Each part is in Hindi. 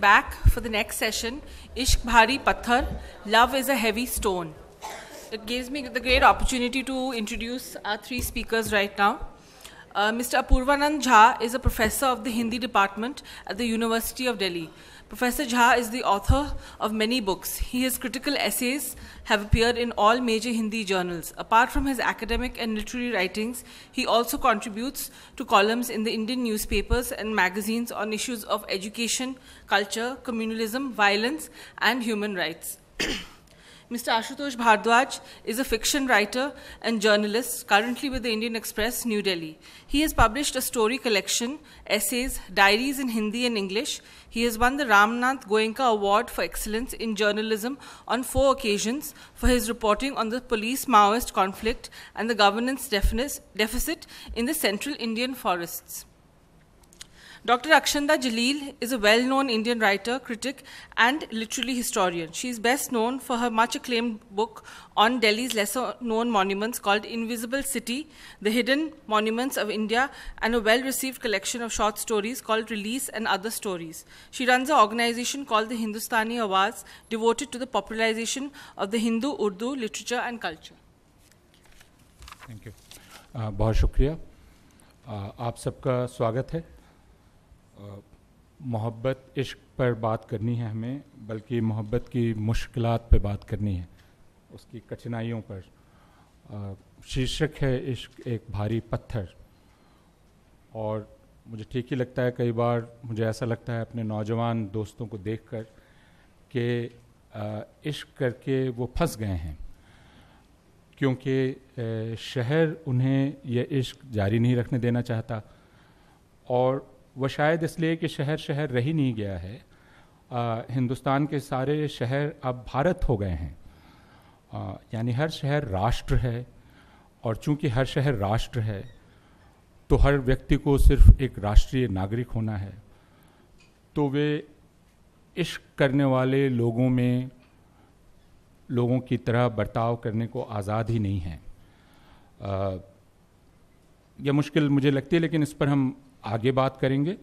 back for the next session Ishq Bhari Pathar Love is a Heavy Stone. It gives me the great opportunity to introduce our three speakers right now. Uh, Mr. Apurvanand Jha is a professor of the Hindi department at the University of Delhi. Professor Jha is the author of many books. His critical essays have appeared in all major Hindi journals. Apart from his academic and literary writings, he also contributes to columns in the Indian newspapers and magazines on issues of education, culture, communalism, violence, and human rights. Mr. Ashutosh Bhardwaj is a fiction writer and journalist currently with the Indian Express, New Delhi. He has published a story collection, essays, diaries in Hindi and English. He has won the Ramnath Goenka Award for Excellence in Journalism on four occasions for his reporting on the police Maoist conflict and the governance deficit in the central Indian forests. Dr. Akshanda Jalil is a well known Indian writer, critic, and literary historian. She is best known for her much acclaimed book on Delhi's lesser known monuments called Invisible City The Hidden Monuments of India, and a well received collection of short stories called Release and Other Stories. She runs an organization called the Hindustani Awards, devoted to the popularization of the Hindu Urdu literature and culture. Thank you. Uh, बहुत शुक्रिया uh, आप सबका स्वागत है मोहब्बत इश्क पर बात करनी है हमें बल्कि मोहब्बत की मुश्किल पर बात करनी है उसकी कठिनाइयों पर शीर्षक है इश्क एक भारी पत्थर और मुझे ठीक ही लगता है कई बार मुझे ऐसा लगता है अपने नौजवान दोस्तों को देखकर कि इश्क करके वो फंस गए हैं क्योंकि शहर उन्हें यह इश्क जारी नहीं रखने देना चाहता और वह शायद इसलिए कि शहर शहर रह ही नहीं गया है आ, हिंदुस्तान के सारे शहर अब भारत हो गए हैं यानी हर शहर राष्ट्र है और चूंकि हर शहर राष्ट्र है तो हर व्यक्ति को सिर्फ एक राष्ट्रीय नागरिक होना है तो वे इश्क करने वाले लोगों में लोगों की तरह बर्ताव करने को आज़ाद ही नहीं है यह मुश्किल मुझे लगती है लेकिन इस पर हम आगे बात करेंगे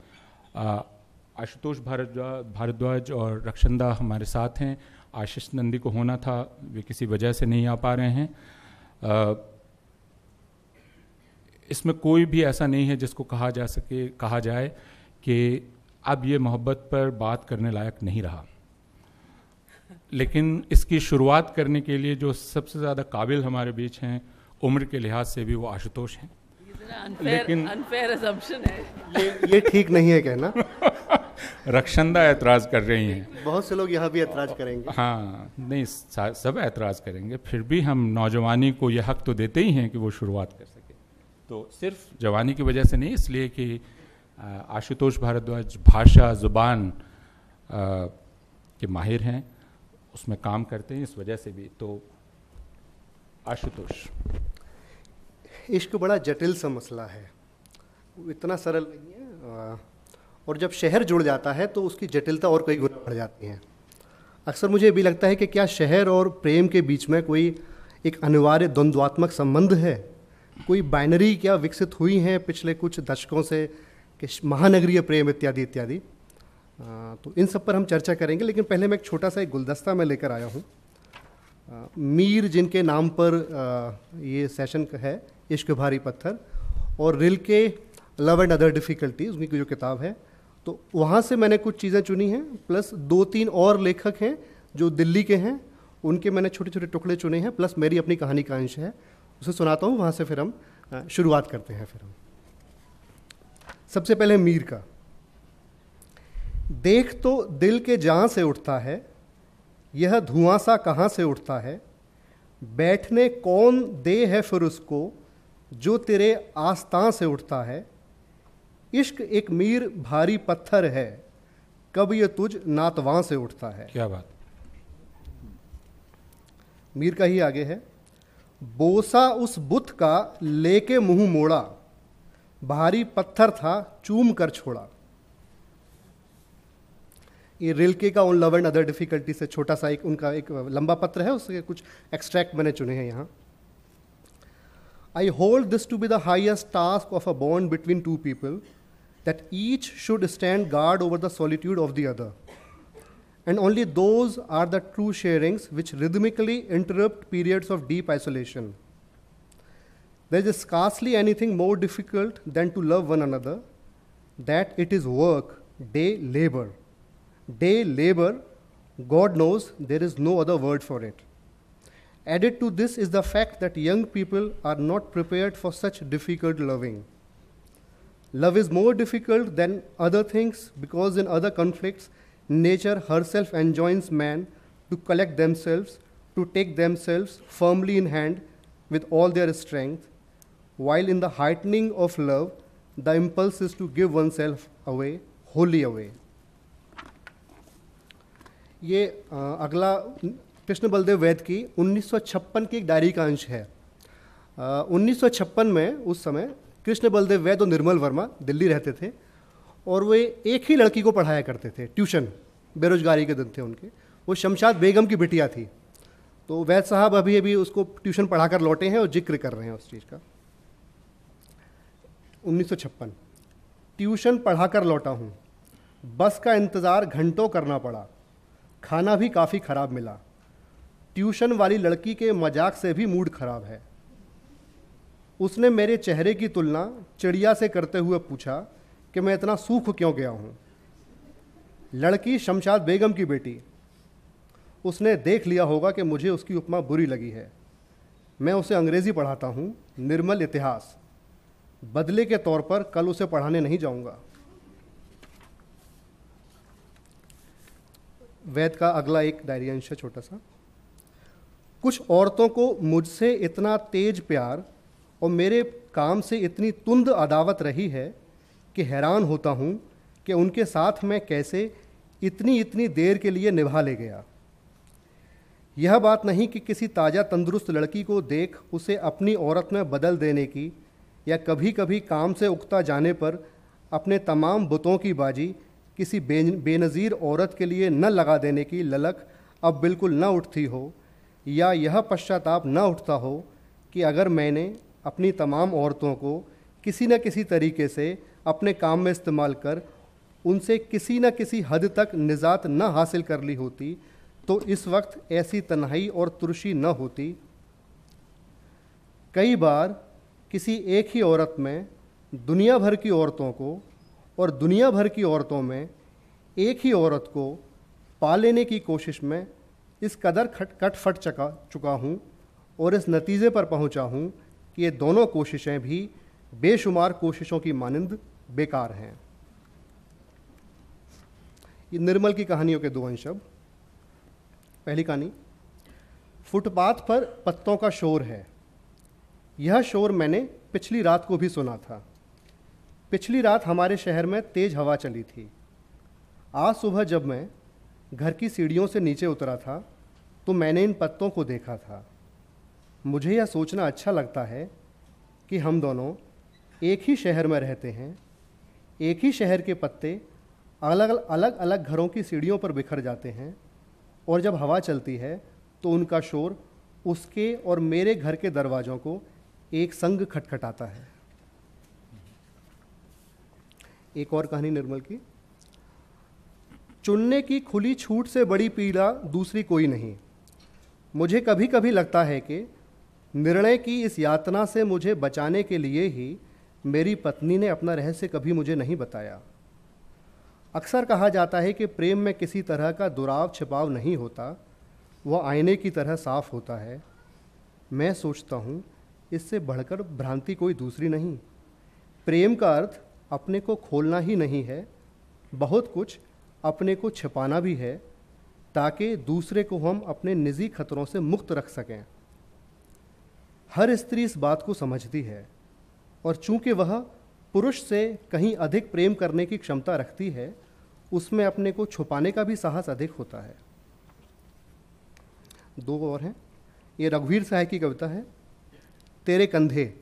आशुतोष भारद्वाज भारद्वाज और रक्षंदा हमारे साथ हैं आशीष नंदी को होना था वे किसी वजह से नहीं आ पा रहे हैं इसमें कोई भी ऐसा नहीं है जिसको कहा जा सके कहा जाए कि अब ये मोहब्बत पर बात करने लायक नहीं रहा लेकिन इसकी शुरुआत करने के लिए जो सबसे ज़्यादा काबिल हमारे बीच हैं उम्र के लिहाज से भी वो आशुतोष हैं लेकिन ये ये ठीक नहीं है कहना रक्षंदा ऐतराज़ कर रही हैं बहुत से लोग यहाँ भी ऐतराज़ करेंगे हाँ नहीं सब ऐतराज़ करेंगे फिर भी हम नौजवानी को यह हक तो देते ही हैं कि वो शुरुआत कर सके तो सिर्फ जवानी की वजह से नहीं इसलिए कि आशुतोष भारद्वाज भाषा ज़ुबान के माहिर हैं उसमें काम करते हैं इस वजह से भी तो आशुतोष इश्क बड़ा जटिल सा मसला है इतना सरल नहीं है और जब शहर जुड़ जाता है तो उसकी जटिलता और कई गुना बढ़ जाती है अक्सर मुझे भी लगता है कि क्या शहर और प्रेम के बीच में कोई एक अनिवार्य द्वंद्वात्मक संबंध है कोई बाइनरी क्या विकसित हुई है पिछले कुछ दशकों से कि महानगरीय प्रेम इत्यादि इत्यादि तो इन सब पर हम चर्चा करेंगे लेकिन पहले मैं एक छोटा सा एक गुलदस्ता मैं लेकर आया हूँ मीर जिनके नाम पर ये सेशन है इश्क भारी पत्थर और रिल के लव एंड अदर डिफ़िकल्टीज़ उनकी जो किताब है तो वहाँ से मैंने कुछ चीज़ें चुनी हैं प्लस दो तीन और लेखक हैं जो दिल्ली के हैं उनके मैंने छोटे छोटे टुकड़े चुने हैं प्लस मेरी अपनी कहानी का अंश है उसे सुनाता हूँ वहाँ से फिर हम शुरुआत करते हैं फिर हम सबसे पहले मीर का देख तो दिल के जहाँ से उठता है यह धुआं सा कहाँ से उठता है बैठने कौन दे है फिर उसको जो तेरे आस्था से उठता है इश्क एक मीर भारी पत्थर है कब ये तुझ नातवा से उठता है क्या बात मीर का ही आगे है बोसा उस बुत का लेके मुंह मोड़ा भारी पत्थर था चूम कर छोड़ा ये रिलके का on love and other difficulty से छोटा सा एक उनका एक लंबा पत्र है उसके कुछ एक्सट्रैक्ट मैंने चुने हैं यहाँ I hold this to be the highest task of a bond between two people, that each should stand guard over the solitude of the other. And only those are the true sharings which rhythmically interrupt periods of deep isolation. There is scarcely anything more difficult than to love one another, that it is work, day labor. Day labor, God knows there is no other word for it. Added to this is the fact that young people are not prepared for such difficult loving. Love is more difficult than other things because in other conflicts, nature herself enjoins man to collect themselves, to take themselves firmly in hand with all their strength, while in the heightening of love, the impulse is to give oneself away, wholly away. ये अगला कृष्ण बलदेव वैद्य की 1956 की एक डायरी का अंश है उन्नीस में उस समय कृष्ण बलदेव वैद्य और निर्मल वर्मा दिल्ली रहते थे और वे एक ही लड़की को पढ़ाया करते थे ट्यूशन बेरोजगारी के दिन थे उनके वो शमशाद बेगम की बिटिया थी तो वैद साहब अभी अभी उसको ट्यूशन पढ़ाकर लौटे हैं और जिक्र कर रहे हैं उस चीज़ का उन्नीस ट्यूशन पढ़ाकर लौटा हूँ बस का इंतज़ार घंटों करना पड़ा खाना भी काफ़ी ख़राब मिला ट्यूशन वाली लड़की के मजाक से भी मूड खराब है उसने मेरे चेहरे की तुलना चिड़िया से करते हुए पूछा कि मैं इतना सूख क्यों गया हूँ लड़की शमशाद बेगम की बेटी उसने देख लिया होगा कि मुझे उसकी उपमा बुरी लगी है मैं उसे अंग्रेज़ी पढ़ाता हूँ निर्मल इतिहास बदले के तौर पर कल उसे पढ़ाने नहीं जाऊँगा वैद का अगला एक डायरी अंश है छोटा सा कुछ औरतों को मुझसे इतना तेज प्यार और मेरे काम से इतनी तुंद अदावत रही है कि हैरान होता हूँ कि उनके साथ मैं कैसे इतनी इतनी देर के लिए निभा ले गया यह बात नहीं कि किसी ताज़ा तंदुरुस्त लड़की को देख उसे अपनी औरत में बदल देने की या कभी कभी काम से उगता जाने पर अपने तमाम बुतों की बाजी किसी बेनज़ीर औरत के लिए न लगा देने की ललक अब बिल्कुल न उठती हो या यह पश्चाताप न उठता हो कि अगर मैंने अपनी तमाम औरतों को किसी न किसी तरीके से अपने काम में इस्तेमाल कर उनसे किसी न किसी हद तक निजात न हासिल कर ली होती तो इस वक्त ऐसी तन्हाई और तुरशी न होती कई बार किसी एक ही औरत में दुनिया भर की औरतों को और दुनिया भर की औरतों में एक ही औरत को पा लेने की कोशिश में इस कदर खट कट फट चका चुका हूँ और इस नतीजे पर पहुँचा हूँ कि ये दोनों कोशिशें भी बेशुमार कोशिशों की मानंद बेकार हैं ये निर्मल की कहानियों के दो अंश अब पहली कहानी फुटपाथ पर पत्तों का शोर है यह शोर मैंने पिछली रात को भी सुना था पिछली रात हमारे शहर में तेज़ हवा चली थी आज सुबह जब मैं घर की सीढ़ियों से नीचे उतरा था तो मैंने इन पत्तों को देखा था मुझे यह सोचना अच्छा लगता है कि हम दोनों एक ही शहर में रहते हैं एक ही शहर के पत्ते अलग अलग अलग घरों की सीढ़ियों पर बिखर जाते हैं और जब हवा चलती है तो उनका शोर उसके और मेरे घर के दरवाज़ों को एक संग खटखटाता है एक और कहानी निर्मल की चुनने की खुली छूट से बड़ी पीड़ा दूसरी कोई नहीं मुझे कभी कभी लगता है कि निर्णय की इस यातना से मुझे बचाने के लिए ही मेरी पत्नी ने अपना रहस्य कभी मुझे नहीं बताया अक्सर कहा जाता है कि प्रेम में किसी तरह का दुराव छिपाव नहीं होता वह आईने की तरह साफ होता है मैं सोचता हूँ इससे बढ़कर भ्रांति कोई दूसरी नहीं प्रेम का अर्थ अपने को खोलना ही नहीं है बहुत कुछ अपने को छिपाना भी है ताकि दूसरे को हम अपने निजी खतरों से मुक्त रख सकें हर स्त्री इस बात को समझती है और चूंकि वह पुरुष से कहीं अधिक प्रेम करने की क्षमता रखती है उसमें अपने को छुपाने का भी साहस अधिक होता है दो और हैं ये रघुवीर साहय की कविता है तेरे कंधे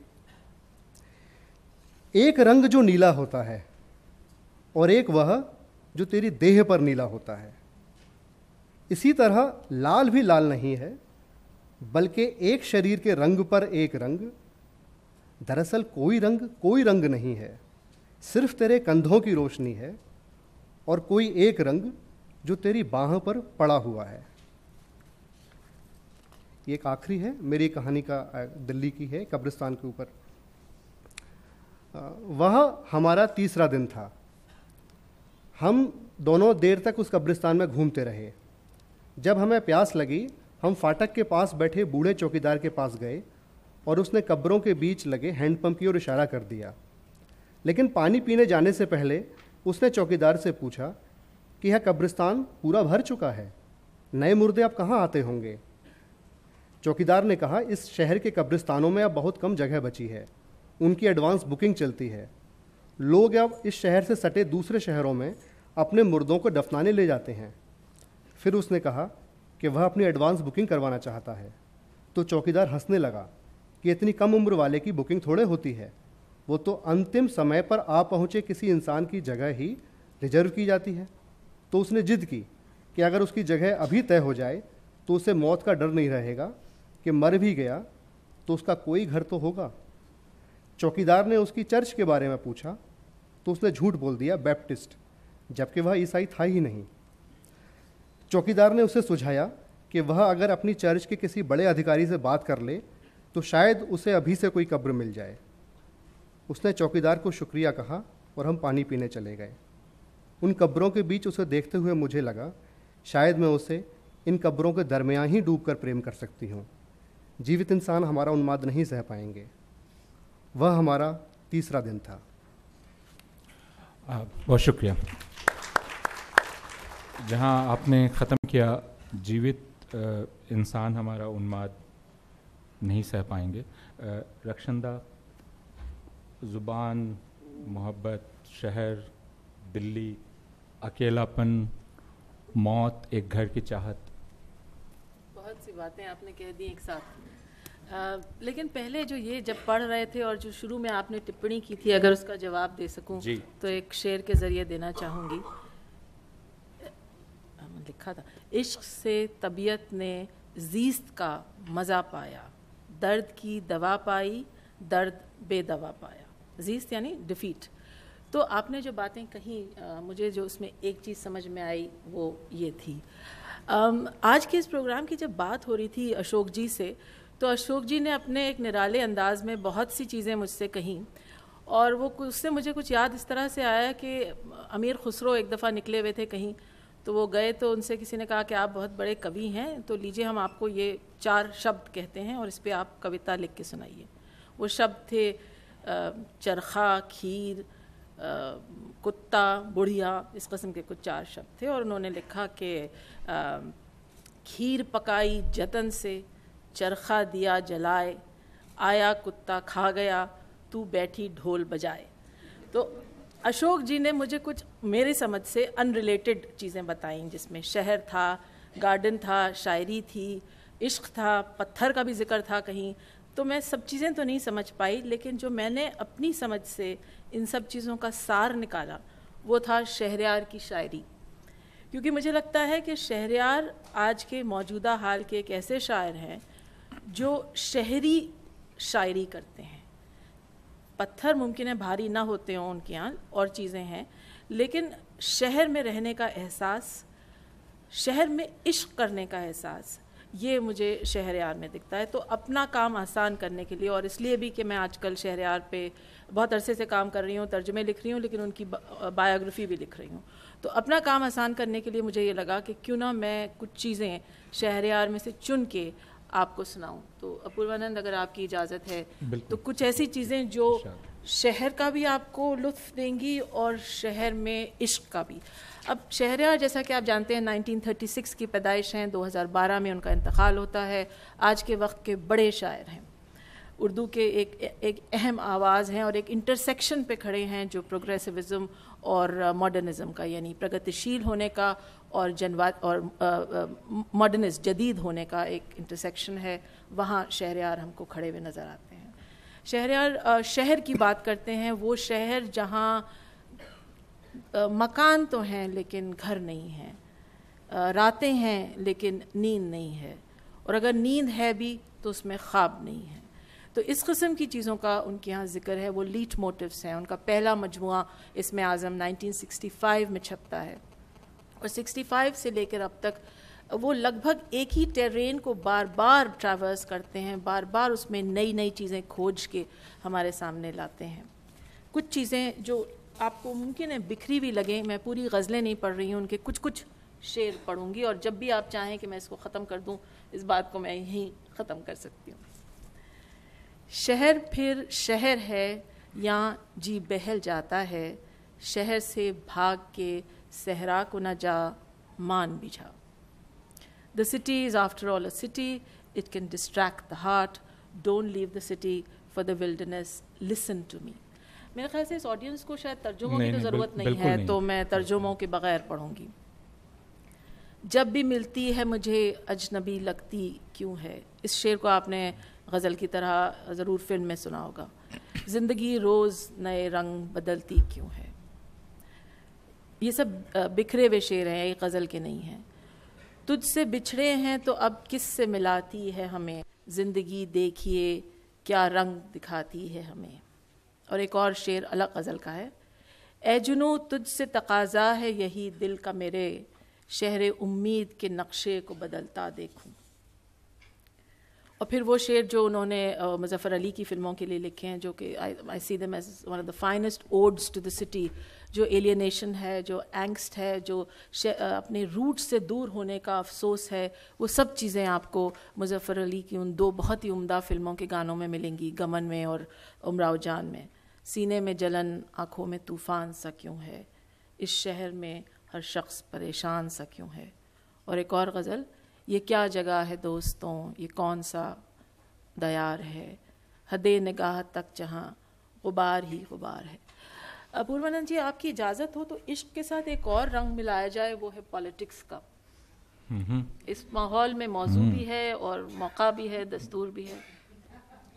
एक रंग जो नीला होता है और एक वह जो तेरी देह पर नीला होता है इसी तरह लाल भी लाल नहीं है बल्कि एक शरीर के रंग पर एक रंग दरअसल कोई रंग कोई रंग नहीं है सिर्फ तेरे कंधों की रोशनी है और कोई एक रंग जो तेरी बाह पर पड़ा हुआ है ये एक आखिरी है मेरी कहानी का दिल्ली की है कब्रिस्तान के ऊपर वह हमारा तीसरा दिन था हम दोनों देर तक उस कब्रिस्तान में घूमते रहे जब हमें प्यास लगी हम फाटक के पास बैठे बूढ़े चौकीदार के पास गए और उसने कब्रों के बीच लगे हैंडपम्प की ओर इशारा कर दिया लेकिन पानी पीने जाने से पहले उसने चौकीदार से पूछा कि यह कब्रिस्तान पूरा भर चुका है नए मुर्दे अब कहाँ आते होंगे चौकीदार ने कहा इस शहर के कब्रिस्तानों में अब बहुत कम जगह बची है उनकी एडवांस बुकिंग चलती है लोग अब इस शहर से सटे दूसरे शहरों में अपने मुर्दों को दफनाने ले जाते हैं फिर उसने कहा कि वह अपनी एडवांस बुकिंग करवाना चाहता है तो चौकीदार हंसने लगा कि इतनी कम उम्र वाले की बुकिंग थोड़े होती है वो तो अंतिम समय पर आ पहुँचे किसी इंसान की जगह ही रिजर्व की जाती है तो उसने जिद की कि अगर उसकी जगह अभी तय हो जाए तो उसे मौत का डर नहीं रहेगा कि मर भी गया तो उसका कोई घर तो होगा चौकीदार ने उसकी चर्च के बारे में पूछा तो उसने झूठ बोल दिया बैप्टिस्ट जबकि वह ईसाई था ही नहीं चौकीदार ने उसे सुझाया कि वह अगर अपनी चर्च के किसी बड़े अधिकारी से बात कर ले तो शायद उसे अभी से कोई कब्र मिल जाए उसने चौकीदार को शुक्रिया कहा और हम पानी पीने चले गए उन कब्रों के बीच उसे देखते हुए मुझे लगा शायद मैं उसे इन कब्रों के दरमियान ही डूब कर प्रेम कर सकती हूँ जीवित इंसान हमारा उन्माद नहीं सह पाएंगे वह हमारा तीसरा दिन था बहुत शुक्रिया जहाँ आपने ख़त्म किया जीवित इंसान हमारा उन्माद नहीं सह पाएंगे रक्षंदा ज़ुबान मोहब्बत शहर दिल्ली अकेलापन मौत एक घर की चाहत बहुत सी बातें आपने कह दी एक साथ आ, लेकिन पहले जो ये जब पढ़ रहे थे और जो शुरू में आपने टिप्पणी की थी अगर उसका जवाब दे सकूं तो एक शेर के ज़रिए देना चाहूँगी लिखा था इश्क से तबीयत ने जीस्त का मज़ा पाया दर्द की दवा पाई दर्द बेदवा पाया जीस्त यानी डिफीट तो आपने जो बातें कही आ, मुझे जो उसमें एक चीज़ समझ में आई वो ये थी आज के इस प्रोग्राम की जब बात हो रही थी अशोक जी से तो अशोक जी ने अपने एक निराले अंदाज में बहुत सी चीज़ें मुझसे कहीं और वो उससे मुझे कुछ याद इस तरह से आया कि अमीर खुसरो एक दफ़ा निकले हुए थे कहीं तो वो गए तो उनसे किसी ने कहा कि आप बहुत बड़े कवि हैं तो लीजिए हम आपको ये चार शब्द कहते हैं और इस पर आप कविता लिख के सुनाइए वो शब्द थे चरखा खीर कुत्ता बुढ़िया इस कस्म के कुछ चार शब्द थे और उन्होंने लिखा कि खीर पकाई जतन से चरखा दिया जलाए आया कुत्ता खा गया तू बैठी ढोल बजाए तो अशोक जी ने मुझे कुछ मेरे समझ से अनरिलेटेड चीज़ें बताई जिसमें शहर था गार्डन था शायरी थी इश्क था पत्थर का भी जिक्र था कहीं तो मैं सब चीज़ें तो नहीं समझ पाई लेकिन जो मैंने अपनी समझ से इन सब चीज़ों का सार निकाला वो था शहरयार की शायरी क्योंकि मुझे लगता है कि शहरयार आज के मौजूदा हाल के एक ऐसे शायर हैं जो शहरी शायरी करते हैं पत्थर मुमकिन है भारी ना होते हों उनके यहाँ और चीज़ें हैं लेकिन शहर में रहने का एहसास शहर में इश्क करने का एहसास ये मुझे शहर यार में दिखता है तो अपना काम आसान करने के लिए और इसलिए भी कि मैं आजकल यार पे बहुत अरसे से काम कर रही हूँ तर्जमे लिख रही हूँ लेकिन उनकी बायोग्राफी भी लिख रही हूँ तो अपना काम आसान करने के लिए मुझे ये लगा कि क्यों ना मैं कुछ चीज़ें यार में से चुन के आपको सुनाऊं तो अपूर्वानंद अगर आपकी इजाज़त है तो कुछ ऐसी चीज़ें जो शहर का भी आपको लुत्फ देंगी और शहर में इश्क का भी अब शहर जैसा कि आप जानते हैं 1936 की पैदाइश हैं 2012 में उनका इंतकाल होता है आज के वक्त के बड़े शायर हैं उर्दू के एक एक अहम आवाज़ हैं और एक इंटरसेक्शन पे खड़े हैं जो प्रोग्रेसिविज़म और मॉडर्निज़म का यानी प्रगतिशील होने का और जनवा और मॉडर्निस्ट जदीद होने का एक इंटरसेक्शन है वहाँ शहर हमको खड़े हुए नज़र आते हैं शहर शहर की बात करते हैं वो शहर जहाँ मकान तो हैं लेकिन घर नहीं हैं रातें हैं लेकिन नींद नहीं है और अगर नींद है भी तो उसमें ख्वाब नहीं है तो इस कस्म की चीज़ों का उनके यहाँ जिक्र है वो लीट मोटिवस हैं उनका पहला मजमु इसमें आज़म 1965 में छपता है और 65 से लेकर अब तक वो लगभग एक ही टेरेन को बार बार ट्रैवर्स करते हैं बार बार उसमें नई नई चीज़ें खोज के हमारे सामने लाते हैं कुछ चीज़ें जो आपको मुमकिन है बिखरी भी लगें मैं पूरी गज़लें नहीं पढ़ रही हूँ उनके कुछ कुछ शेर पढ़ूंगी और जब भी आप चाहें कि मैं इसको ख़त्म कर दूँ इस बात को मैं यहीं ख़त्म कर सकती हूँ शहर फिर शहर है या जी बहल जाता है शहर से भाग के सहरा को न जा मान भी जा the city is after all a city it can distract the heart don't leave the city for the wildness listen to me मेरे ख्याल से इस ऑडियंस को शायद तर्जुमों की तो ज़रूरत नहीं है तो नहीं। तो मैं तर्जुमों के बग़ैर पढ़ूँगी जब भी मिलती है मुझे अजनबी लगती क्यों है इस शेर को आपने गज़ल की तरह ज़रूर फिल्म में सुना होगा ज़िंदगी रोज़ नए रंग बदलती क्यों है ये सब बिखरे हुए शेर हैं ये गज़ल के नहीं हैं तुझसे बिछड़े हैं तो अब किस से मिलाती है हमें ज़िंदगी देखिए क्या रंग दिखाती है हमें और एक और शेर अलग गज़ल का है ए जुनू तुझसे तकाजा है यही दिल का मेरे शहर उम्मीद के नक्शे को बदलता देखूँ और फिर वो शेर जो उन्होंने मुजफ़र अली की फिल्मों के लिए लिखे हैं जो कि I see them as one of the finest odes to the city जो एलियनेशन है जो एंगस्ट है जो अपने रूट से दूर होने का अफसोस है वो सब चीज़ें आपको मुजफ्फ़र अली की उन दो बहुत ही उम्दा फिल्मों के गानों में मिलेंगी गमन में और उमराव जान में सीने में जलन आँखों में तूफ़ान सा क्यों है इस शहर में हर शख्स परेशान सा क्यों है और एक और गज़ल ये क्या जगह है दोस्तों ये कौन सा दयार है हद निगाह तक जहाँ गुबार ही गुबार है अपूर्वानंद जी आपकी इजाज़त हो तो इश्क के साथ एक और रंग मिलाया जाए वो है पॉलिटिक्स का इस माहौल में मौजू भी हम्म। है और मौका भी है दस्तूर भी है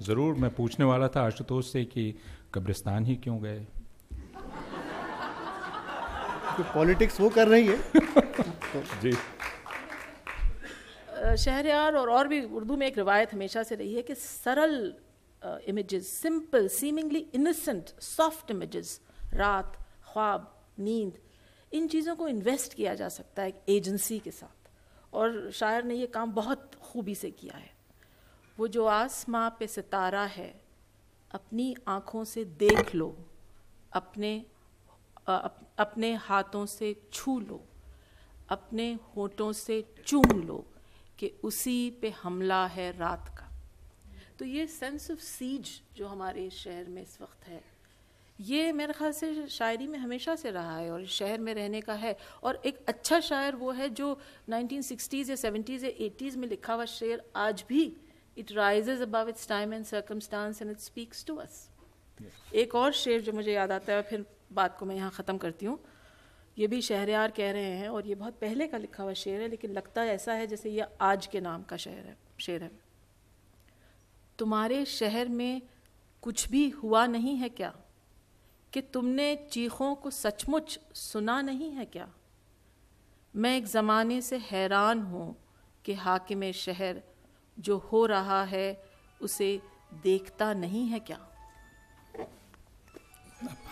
ज़रूर मैं पूछने वाला था आशुतोष से कि कब्रिस्तान ही क्यों गए पॉलिटिक्स वो कर रही है तो जी शहरयार और और भी उर्दू में एक रिवायत हमेशा से रही है कि सरल images simple seemingly innocent soft images रात ख्वाब नींद इन चीज़ों को इन्वेस्ट किया जा सकता है एक एजेंसी के साथ और शायर ने यह काम बहुत खूबी से किया है वो जो आसमां पे सितारा है अपनी आँखों से देख लो अपने अप, अपने हाथों से छू लो अपने होठों से चूम लो कि उसी पे हमला है रात का तो ये सेंस ऑफ सीज जो हमारे शहर में इस वक्त है ये मेरे ख्याल से शायरी में हमेशा से रहा है और शहर में रहने का है और एक अच्छा शायर वो है जो 1960s या 70s या 80s में लिखा हुआ शेर आज भी it rises above its time and circumstance and it speaks to us एक और शेर जो मुझे याद आता है फिर बात को मैं यहाँ ख़त्म करती हूँ ये भी शहरयार कह रहे हैं और ये बहुत पहले का लिखा हुआ शेर है लेकिन लगता ऐसा है जैसे ये आज के नाम का शहर है शेर है तुम्हारे शहर में कुछ भी हुआ नहीं है क्या कि तुमने चीखों को सचमुच सुना नहीं है क्या मैं एक ज़माने से हैरान हूँ कि हाकिम शहर जो हो रहा है उसे देखता नहीं है क्या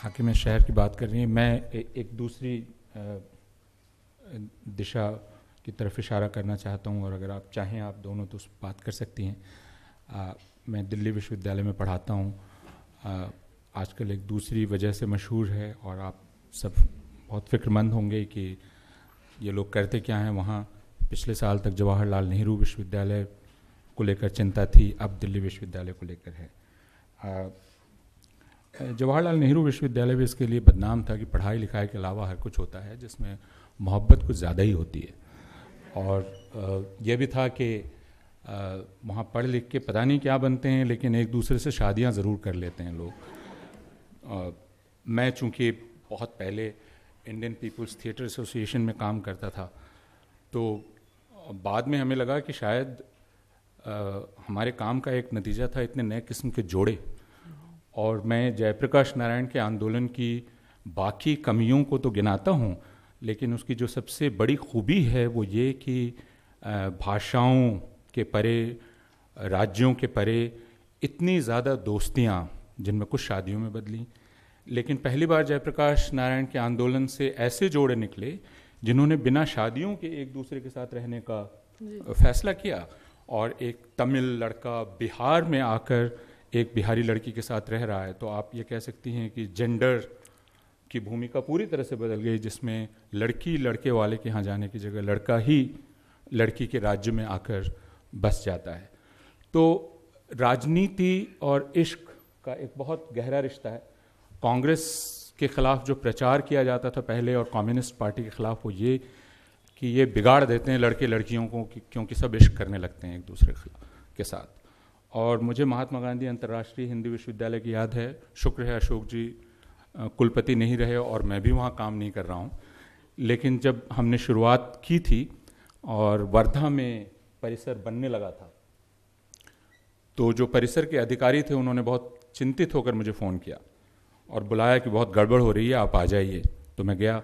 हाकिम शहर की बात कर रही है मैं ए, एक दूसरी दिशा की तरफ इशारा करना चाहता हूँ और अगर आप चाहें आप दोनों तो बात कर सकती हैं आ, मैं दिल्ली विश्वविद्यालय में पढ़ाता हूँ आजकल एक दूसरी वजह से मशहूर है और आप सब बहुत फिक्रमंद होंगे कि ये लोग करते क्या हैं वहाँ पिछले साल तक जवाहरलाल नेहरू विश्वविद्यालय को लेकर चिंता थी अब दिल्ली विश्वविद्यालय को लेकर है जवाहरलाल नेहरू विश्वविद्यालय भी इसके लिए बदनाम था कि पढ़ाई लिखाई के अलावा हर कुछ होता है जिसमें मोहब्बत कुछ ज़्यादा ही होती है और यह भी था कि वहाँ पढ़ लिख के पता नहीं क्या बनते हैं लेकिन एक दूसरे से शादियाँ ज़रूर कर लेते हैं लोग मैं चूँकि बहुत पहले इंडियन पीपल्स थिएटर एसोसिएशन में काम करता था तो बाद में हमें लगा कि शायद आ, हमारे काम का एक नतीजा था इतने नए किस्म के जोड़े और मैं जयप्रकाश नारायण के आंदोलन की बाकी कमियों को तो गिनाता हूँ लेकिन उसकी जो सबसे बड़ी खूबी है वो ये कि भाषाओं के परे राज्यों के परे इतनी ज़्यादा दोस्तियाँ जिनमें कुछ शादियों में बदली लेकिन पहली बार जयप्रकाश नारायण के आंदोलन से ऐसे जोड़े निकले जिन्होंने बिना शादियों के एक दूसरे के साथ रहने का फैसला किया और एक तमिल लड़का बिहार में आकर एक बिहारी लड़की के साथ रह रहा है तो आप ये कह सकती हैं कि जेंडर की भूमिका पूरी तरह से बदल गई जिसमें लड़की लड़के वाले के यहाँ जाने की जगह लड़का ही लड़की के राज्य में आकर बस जाता है तो राजनीति और इश्क का एक बहुत गहरा रिश्ता है कांग्रेस के ख़िलाफ़ जो प्रचार किया जाता था पहले और कम्युनिस्ट पार्टी के ख़िलाफ़ वो ये कि ये बिगाड़ देते हैं लड़के लड़कियों को क्योंकि सब इश्क करने लगते हैं एक दूसरे के साथ और मुझे महात्मा गांधी अंतर्राष्ट्रीय हिंदी विश्वविद्यालय की याद है शुक्र है अशोक जी कुलपति नहीं रहे और मैं भी वहाँ काम नहीं कर रहा हूँ लेकिन जब हमने शुरुआत की थी और वर्धा में परिसर बनने लगा था तो जो परिसर के अधिकारी थे उन्होंने बहुत चिंतित होकर मुझे फ़ोन किया और बुलाया कि बहुत गड़बड़ हो रही है आप आ जाइए तो मैं गया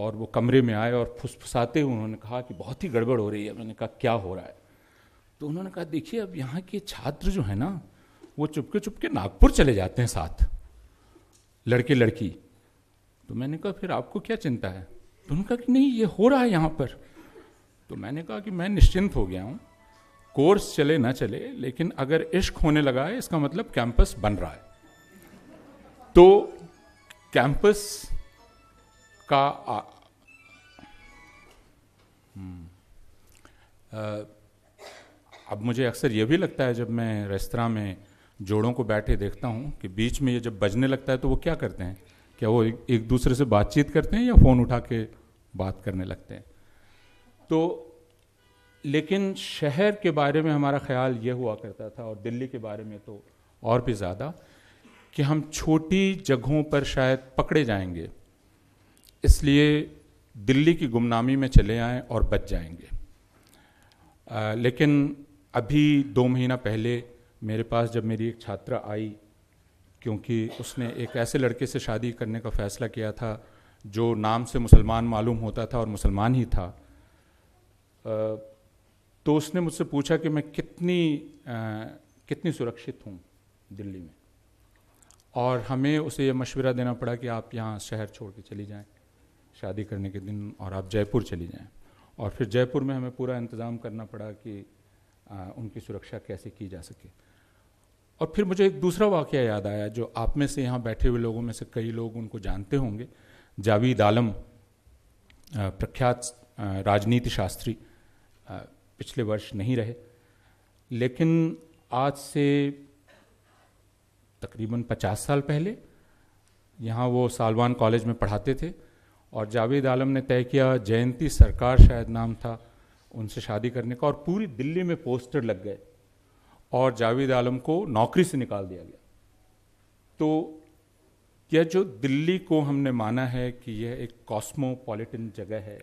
और वो कमरे में आए और फुसफुसाते हुए उन्होंने कहा कि बहुत ही गड़बड़ हो रही है मैंने कहा क्या हो रहा है तो उन्होंने कहा देखिए अब यहाँ के छात्र जो है ना वो चुपके चुपके नागपुर चले जाते हैं साथ लड़के लड़की तो मैंने कहा फिर आपको क्या चिंता है तो उन्होंने कहा कि नहीं ये हो रहा है यहाँ पर तो मैंने कहा कि मैं निश्चिंत हो गया हूँ कोर्स चले ना चले लेकिन अगर इश्क होने लगा है इसका मतलब कैंपस बन रहा है तो कैंपस का आ, आ, हम्म। अब मुझे अक्सर ये भी लगता है जब मैं रेस्तरा में जोड़ों को बैठे देखता हूँ कि बीच में ये जब बजने लगता है तो वो क्या करते हैं क्या वो एक, एक दूसरे से बातचीत करते हैं या फ़ोन उठा के बात करने लगते हैं तो लेकिन शहर के बारे में हमारा ख्याल ये हुआ करता था और दिल्ली के बारे में तो और भी ज़्यादा कि हम छोटी जगहों पर शायद पकड़े जाएंगे इसलिए दिल्ली की गुमनामी में चले आएँ और बच जाएंगे आ, लेकिन अभी दो महीना पहले मेरे पास जब मेरी एक छात्रा आई क्योंकि उसने एक ऐसे लड़के से शादी करने का फ़ैसला किया था जो नाम से मुसलमान मालूम होता था और मुसलमान ही था तो उसने मुझसे पूछा कि मैं कितनी आ, कितनी सुरक्षित हूँ दिल्ली में और हमें उसे यह मशवरा देना पड़ा कि आप यहाँ शहर छोड़ के चली जाएँ शादी करने के दिन और आप जयपुर चली जाएँ और फिर जयपुर में हमें पूरा इंतज़ाम करना पड़ा कि आ, उनकी सुरक्षा कैसे की जा सके और फिर मुझे एक दूसरा वाक़ याद आया जो आप में से यहाँ बैठे हुए लोगों में से कई लोग उनको जानते होंगे जावीद आलम प्रख्यात राजनीति शास्त्री पिछले वर्ष नहीं रहे लेकिन आज से तकरीबन 50 साल पहले यहाँ वो सालवान कॉलेज में पढ़ाते थे और जावेद आलम ने तय किया जयंती सरकार शायद नाम था उनसे शादी करने का और पूरी दिल्ली में पोस्टर लग गए और जावेद आलम को नौकरी से निकाल दिया गया तो यह जो दिल्ली को हमने माना है कि यह एक कॉस्मोपॉलिटन जगह है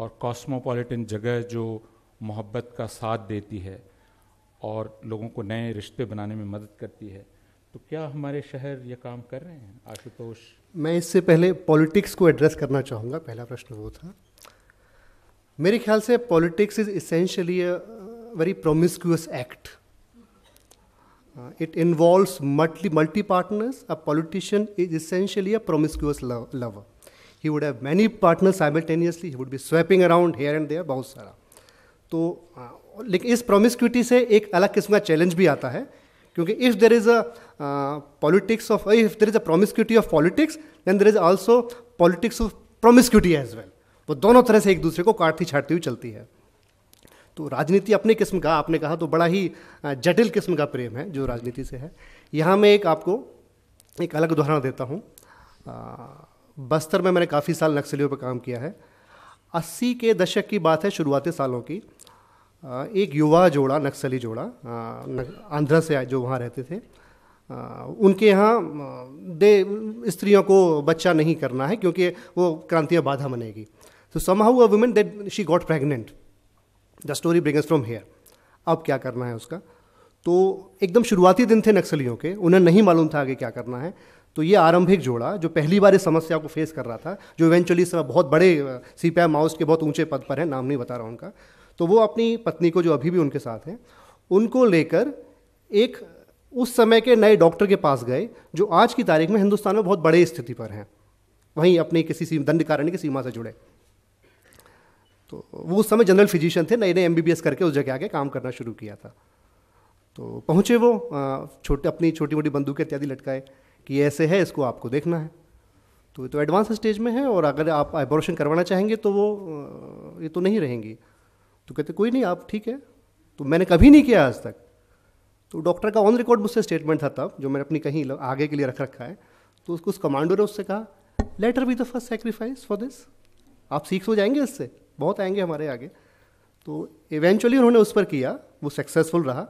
और कॉस्मोपॉलिटन जगह जो मोहब्बत का साथ देती है और लोगों को नए रिश्ते बनाने में मदद करती है तो क्या हमारे शहर यह काम कर रहे हैं आशुतोष मैं इससे पहले पॉलिटिक्स को एड्रेस करना चाहूँगा पहला प्रश्न वो था मेरे ख्याल से politics is essentially a very promiscuous act it involve multi multi partners a politician is essentially a promiscuous lover he would have many partner simultaneously he would be swapping around here and there बहुत सारा तो uh, लेकिन इस प्रोमिस्क्यूटी से एक अलग किस्म का चैलेंज भी आता है क्योंकि if there is a politics of if there is a promiscuity of politics then there is also politics of promiscuity as well वो दोनों तरह से एक दूसरे को काटती छाटती हुई चलती है तो राजनीति अपने किस्म का आपने कहा तो बड़ा ही जटिल किस्म का प्रेम है जो राजनीति से है यहाँ मैं एक आपको एक अलग उदाहरण देता हूँ बस्तर में मैंने काफ़ी साल नक्सलियों पर काम किया है अस्सी के दशक की बात है शुरुआती सालों की एक युवा जोड़ा नक्सली जोड़ा आंध्र से जो वहाँ रहते थे उनके यहाँ दे स्त्रियों को बच्चा नहीं करना है क्योंकि वो क्रांतियाँ बाधा बनेगी तो somehow a women that she got pregnant the story brings from here अब क्या करना है उसका तो एकदम शुरुआती दिन थे नक्सलियों के उन्हें नहीं मालूम था आगे क्या करना है तो ये आरंभिक जोड़ा जो पहली बार इस समस्या को फेस कर रहा था जो इवेंचुअली बहुत बड़े सी पी माउस के बहुत ऊंचे पद पर हैं नाम नहीं बता रहा उनका तो वो अपनी पत्नी को जो अभी भी उनके साथ हैं उनको लेकर एक उस समय के नए डॉक्टर के पास गए जो आज की तारीख में हिंदुस्तान में बहुत बड़े स्थिति पर हैं वहीं अपने किसी दंड कारण की सीमा से जुड़े तो वो उस समय जनरल फिजिशियन थे नए नए एम करके उस जगह आके काम करना शुरू किया था तो पहुँचे वो छोटे अपनी छोटी मोटी बंदूकें इत्यादि लटकाए कि ऐसे है इसको आपको देखना है तो ये तो एडवांस स्टेज में है और अगर आप एबॉर्शन करवाना चाहेंगे तो वो ये तो नहीं रहेंगी तो कहते कोई नहीं आप ठीक है तो मैंने कभी नहीं किया आज तक तो डॉक्टर का ऑन रिकॉर्ड मुझसे स्टेटमेंट था तब जो मैंने अपनी कहीं आगे के लिए रख रखा है तो उसको उस कमांडो ने उससे कहा let her be the first sacrifice for this आप सीख हो तो जाएंगे इससे बहुत आएंगे हमारे आगे तो इवेंचुअली उन्होंने उस पर किया वो सक्सेसफुल रहा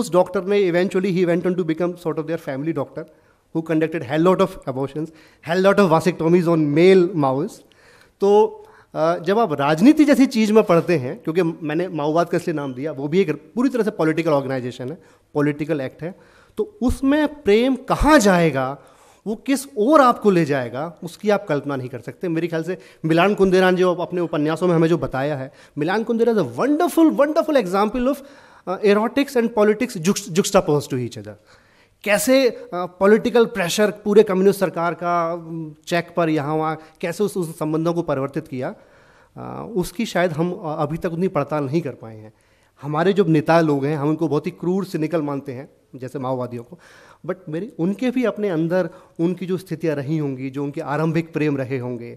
उस डॉक्टर ने eventually he went on to become sort of their family doctor who conducted hell lot of abortion hell lot of vasectomies on male mouse तो जब आप राजनीति जैसी चीज़ में पढ़ते हैं क्योंकि मैंने माओवाद का इसलिए नाम दिया वो भी एक पूरी तरह से पॉलिटिकल ऑर्गेनाइजेशन है पॉलिटिकल एक्ट है तो उसमें प्रेम कहाँ जाएगा वो किस ओर आपको ले जाएगा उसकी आप कल्पना नहीं कर सकते मेरे ख्याल से मिलान कुंदेरान जो अपने उपन्यासों में हमें जो बताया है Milan Kundera is a wonderful wonderful example of erotics and politics pose to each other कैसे पॉलिटिकल uh, प्रेशर पूरे कम्युनिस्ट सरकार का चेक um, पर यहाँ वहाँ कैसे उस उस संबंधों को परिवर्तित किया uh, उसकी शायद हम uh, अभी तक उतनी पड़ताल नहीं कर पाए हैं हमारे जो नेता लोग हैं हम उनको बहुत ही क्रूर सिनिकल मानते हैं जैसे माओवादियों को बट मेरी उनके भी अपने अंदर उनकी जो स्थितियाँ रही होंगी जो उनके आरंभिक प्रेम रहे होंगे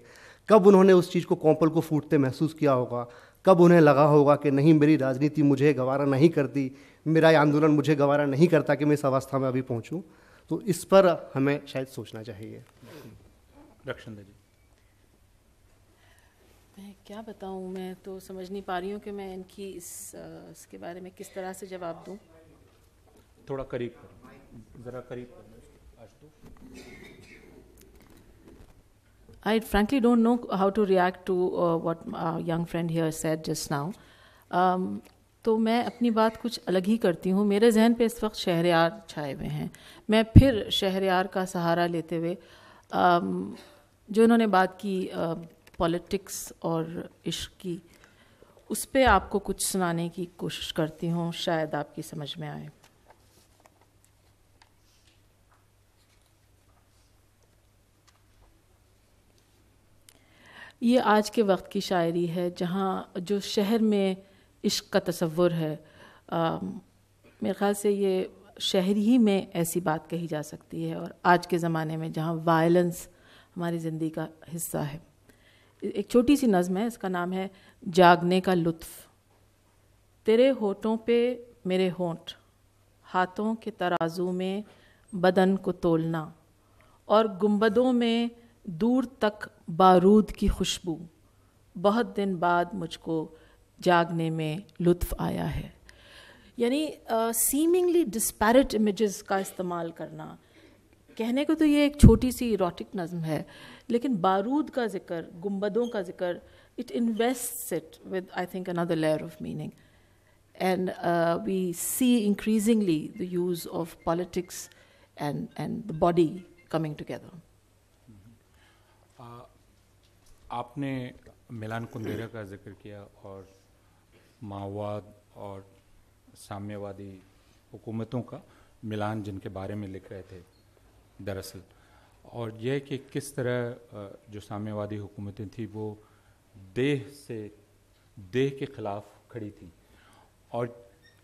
कब उन्होंने उस चीज़ को कॉम्पल को फूटते महसूस किया होगा कब उन्हें लगा होगा कि नहीं मेरी राजनीति मुझे गवारा नहीं करती मेरा आंदोलन मुझे गवारा नहीं करता कि मैं इस अवस्था में अभी पहुँचूँ तो इस पर हमें शायद सोचना चाहिए रक्षण मैं क्या बताऊँ मैं तो समझ नहीं पा रही हूँ कि मैं इनकी इस इसके बारे में किस तरह से जवाब दूँ थोड़ा करीब कर ज़रा करीब कर आज तो I frankly don't know how to react to uh, what our young friend here said just now. Um, तो मैं अपनी बात कुछ अलग ही करती हूँ मेरे जहन पे इस वक्त शहर यार छाए हुए हैं मैं फिर शहर यार का सहारा लेते हुए um, जो इन्होंने बात की पॉलिटिक्स uh, और इश्क की उस पर आपको कुछ सुनाने की कोशिश करती हूँ शायद आपकी समझ में आए ये आज के वक्त की शायरी है जहाँ जो शहर में इश्क का तस्वुर है आ, मेरे ख्याल से ये शहर ही में ऐसी बात कही जा सकती है और आज के ज़माने में जहाँ वायलेंस हमारी ज़िंदगी का हिस्सा है एक छोटी सी नज़म है इसका नाम है जागने का लुत्फ़ तेरे होठों पे मेरे होठ हाथों के तराजू में बदन को तोलना और गुंबदों में दूर तक बारूद की खुशबू बहुत दिन बाद मुझको जागने में लुत्फ आया है यानी सीमिंगली डिस्पैरिट इमेजेस का इस्तेमाल करना कहने को तो ये एक छोटी सी इरोटिक नज़म है लेकिन बारूद का जिक्र गुम्बदों का जिक्र it invest it with I think another layer of meaning and we see increasingly the use of politics and and the body coming together आपने मिलान कुंदेरा का जिक्र किया और माओवाद और साम्यवादी हुकूमतों का मिलान जिनके बारे में लिख रहे थे दरअसल और यह कि किस तरह जो साम्यवादी हुकूमतें थी वो देह से देह के ख़िलाफ़ खड़ी थी और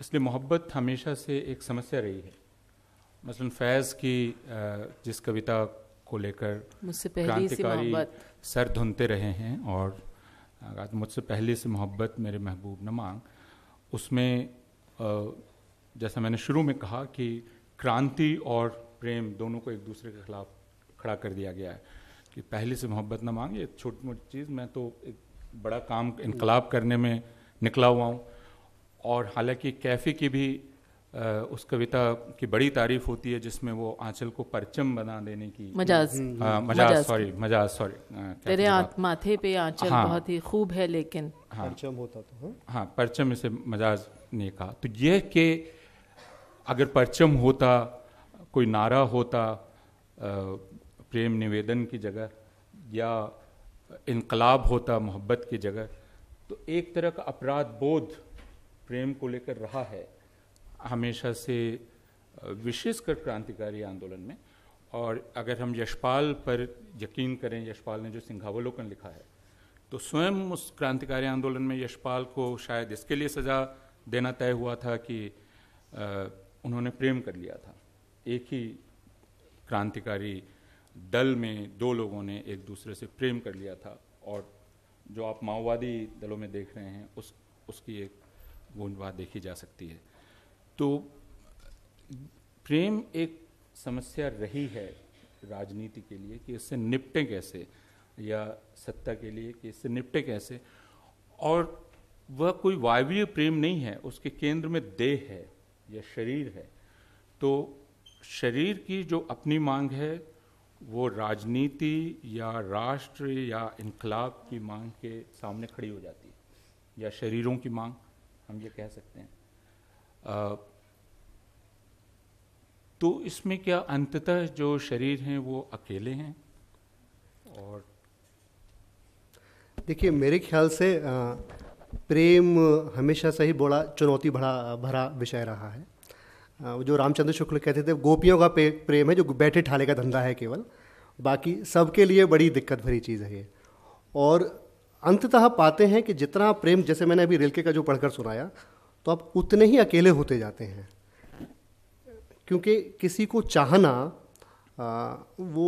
इसलिए मोहब्बत हमेशा से एक समस्या रही है मसलन फैज़ की जिस कविता को लेकर मुझसे क्रांतिकारी सर धुनते रहे हैं और मुझसे पहले से मोहब्बत मेरे महबूब न मांग उसमें जैसा मैंने शुरू में कहा कि क्रांति और प्रेम दोनों को एक दूसरे के खिलाफ खड़ा कर दिया गया है कि पहले से मोहब्बत ना मांगे छोटी मोटी चीज़ मैं तो एक बड़ा काम इनकलाब करने में निकला हुआ हूँ और हालांकि कैफ़े की भी उस कविता की बड़ी तारीफ होती है जिसमें वो आंचल को परचम बना देने की मजाज हम्म, मजाज सॉरी मजाज सॉरी तेरे माथे पे आंचल हाँ, बहुत ही खूब है लेकिन हाँ, परचम होता तो हाँ, हाँ परचम इसे मजाज ने कहा तो यह कि अगर परचम होता कोई नारा होता प्रेम निवेदन की जगह या इनकलाब होता मोहब्बत की जगह तो एक तरह का अपराध बोध प्रेम को लेकर रहा है हमेशा से विशेषकर क्रांतिकारी आंदोलन में और अगर हम यशपाल पर यकीन करें यशपाल ने जो सिंघावलोकन लिखा है तो स्वयं उस क्रांतिकारी आंदोलन में यशपाल को शायद इसके लिए सज़ा देना तय हुआ था कि उन्होंने प्रेम कर लिया था एक ही क्रांतिकारी दल में दो लोगों ने एक दूसरे से प्रेम कर लिया था और जो आप माओवादी दलों में देख रहे हैं उस उसकी एक गूंजवा देखी जा सकती है तो प्रेम एक समस्या रही है राजनीति के लिए कि इससे निपटे कैसे या सत्ता के लिए कि इससे निपटे कैसे और वह कोई वायवीय प्रेम नहीं है उसके केंद्र में देह है या शरीर है तो शरीर की जो अपनी मांग है वो राजनीति या राष्ट्र या इनकलाब की मांग के सामने खड़ी हो जाती है या शरीरों की मांग हम ये कह सकते हैं तो इसमें क्या अंततः जो शरीर हैं वो अकेले हैं और देखिए मेरे ख्याल से प्रेम हमेशा से ही बड़ा चुनौती भरा भरा विषय रहा है जो रामचंद्र शुक्ल कहते थे गोपियों का प्रेम है जो बैठे ठाले का धंधा है केवल बाकी सबके लिए बड़ी दिक्कत भरी चीज़ है ये और अंततः पाते हैं कि जितना प्रेम जैसे मैंने अभी रिलके का जो पढ़कर सुनाया तो आप उतने ही अकेले होते जाते हैं क्योंकि किसी को चाहना आ, वो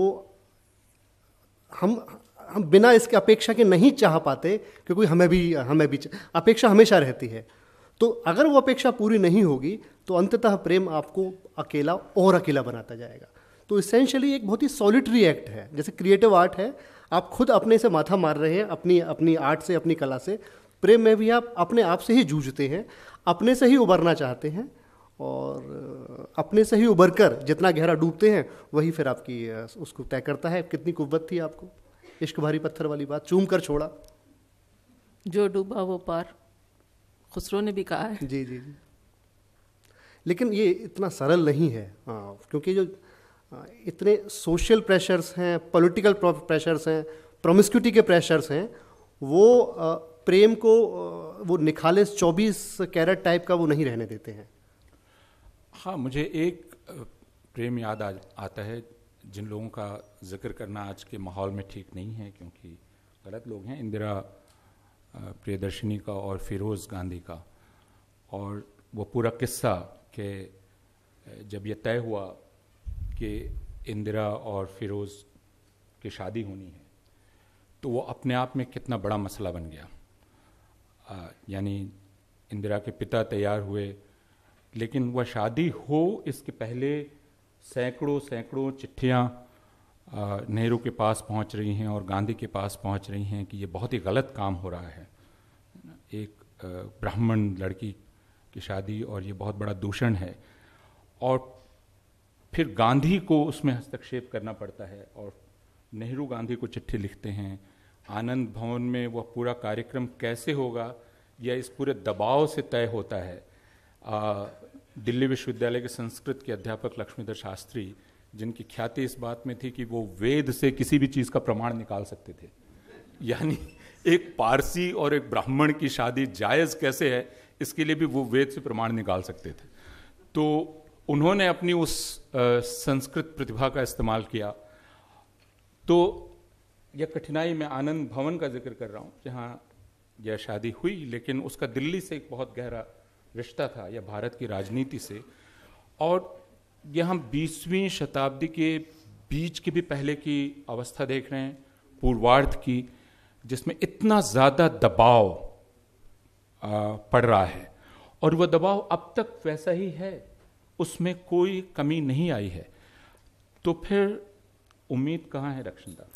हम हम बिना इसके अपेक्षा के नहीं चाह पाते क्योंकि हमें भी हमें भी अपेक्षा हमेशा रहती है तो अगर वो अपेक्षा पूरी नहीं होगी तो अंततः प्रेम आपको अकेला और अकेला बनाता जाएगा तो इसेंशली एक बहुत ही सॉलिटरी एक्ट है जैसे क्रिएटिव आर्ट है आप खुद अपने से माथा मार रहे हैं अपनी अपनी आर्ट से अपनी कला से प्रेम में भी आप अपने आप से ही जूझते हैं अपने से ही उबरना चाहते हैं और अपने से ही उबर कर जितना गहरा डूबते हैं वही फिर आपकी उसको तय करता है कितनी कुव्वत थी आपको इश्क भारी पत्थर वाली बात चूम कर छोड़ा जो डूबा वो पार खुसरो ने भी कहा है जी जी जी लेकिन ये इतना सरल नहीं है क्योंकि जो इतने सोशल प्रेशर्स हैं पॉलिटिकल प्रेशर्स हैं प्रोमिस्क्यूटी के प्रेशर्स हैं वो प्रेम को वो निखालिस चौबीस कैरेट टाइप का वो नहीं रहने देते हैं हाँ मुझे एक प्रेम याद आ, आता है जिन लोगों का जिक्र करना आज के माहौल में ठीक नहीं है क्योंकि गलत लोग हैं इंदिरा प्रियदर्शनी का और फिरोज़ गांधी का और वो पूरा किस्सा के जब ये तय हुआ कि इंदिरा और फिरोज़ की शादी होनी है तो वो अपने आप में कितना बड़ा मसला बन गया यानी इंदिरा के पिता तैयार हुए लेकिन वह शादी हो इसके पहले सैकड़ों सैकड़ों चिट्ठियाँ नेहरू के पास पहुंच रही हैं और गांधी के पास पहुंच रही हैं कि ये बहुत ही गलत काम हो रहा है एक ब्राह्मण लड़की की शादी और ये बहुत बड़ा दूषण है और फिर गांधी को उसमें हस्तक्षेप करना पड़ता है और नेहरू गांधी को चिट्ठी लिखते हैं आनंद भवन में वह पूरा कार्यक्रम कैसे होगा यह इस पूरे दबाव से तय होता है आ, दिल्ली विश्वविद्यालय के संस्कृत के अध्यापक लक्ष्मीधर शास्त्री जिनकी ख्याति इस बात में थी कि वो वेद से किसी भी चीज़ का प्रमाण निकाल सकते थे यानी एक पारसी और एक ब्राह्मण की शादी जायज़ कैसे है इसके लिए भी वो वेद से प्रमाण निकाल सकते थे तो उन्होंने अपनी उस आ, संस्कृत प्रतिभा का इस्तेमाल किया तो या कठिनाई में आनंद भवन का जिक्र कर रहा हूँ जहाँ यह शादी हुई लेकिन उसका दिल्ली से एक बहुत गहरा रिश्ता था या भारत की राजनीति से और यह हम बीसवीं शताब्दी के बीच के भी पहले की अवस्था देख रहे हैं पूर्वार्ध की जिसमें इतना ज़्यादा दबाव पड़ रहा है और वह दबाव अब तक वैसा ही है उसमें कोई कमी नहीं आई है तो फिर उम्मीद कहाँ है रक्षणदा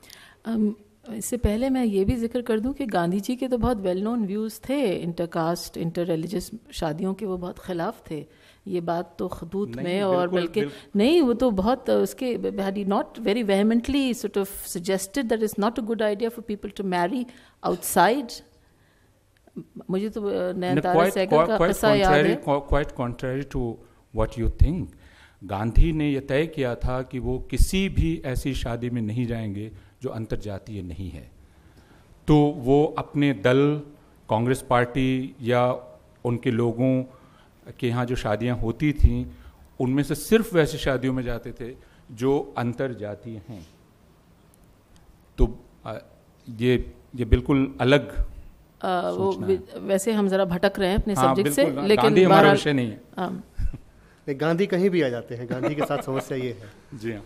Um, इससे पहले मैं ये भी जिक्र कर दूं कि गांधी जी के तो बहुत वेल नोन व्यूज़ थे इंटरकास्ट इंटर रिलीजियस शादियों के वो बहुत ख़िलाफ़ थे ये बात तो खदूत में और बल्कि नहीं वो तो बहुत uh, उसके not very vehemently sort of suggested that is not a good idea for people to marry outside मुझे तो quite to what you think Gandhi ने यह तय किया था कि वो किसी भी ऐसी शादी में नहीं जाएंगे जो अंतर्जातीय नहीं है तो वो अपने दल कांग्रेस पार्टी या उनके लोगों के यहाँ जो शादियाँ होती थीं उनमें से सिर्फ वैसे शादियों में जाते थे जो अंतर जातीय हैं तो ये ये बिल्कुल अलग आ, वो वैसे हम जरा भटक रहे हैं अपने हाँ, सब्जेक्ट से लेकिन गांधी हमारा विषय नहीं है हाँ। गांधी कहीं भी आ जाते हैं गांधी के साथ समस्या ये है जी हाँ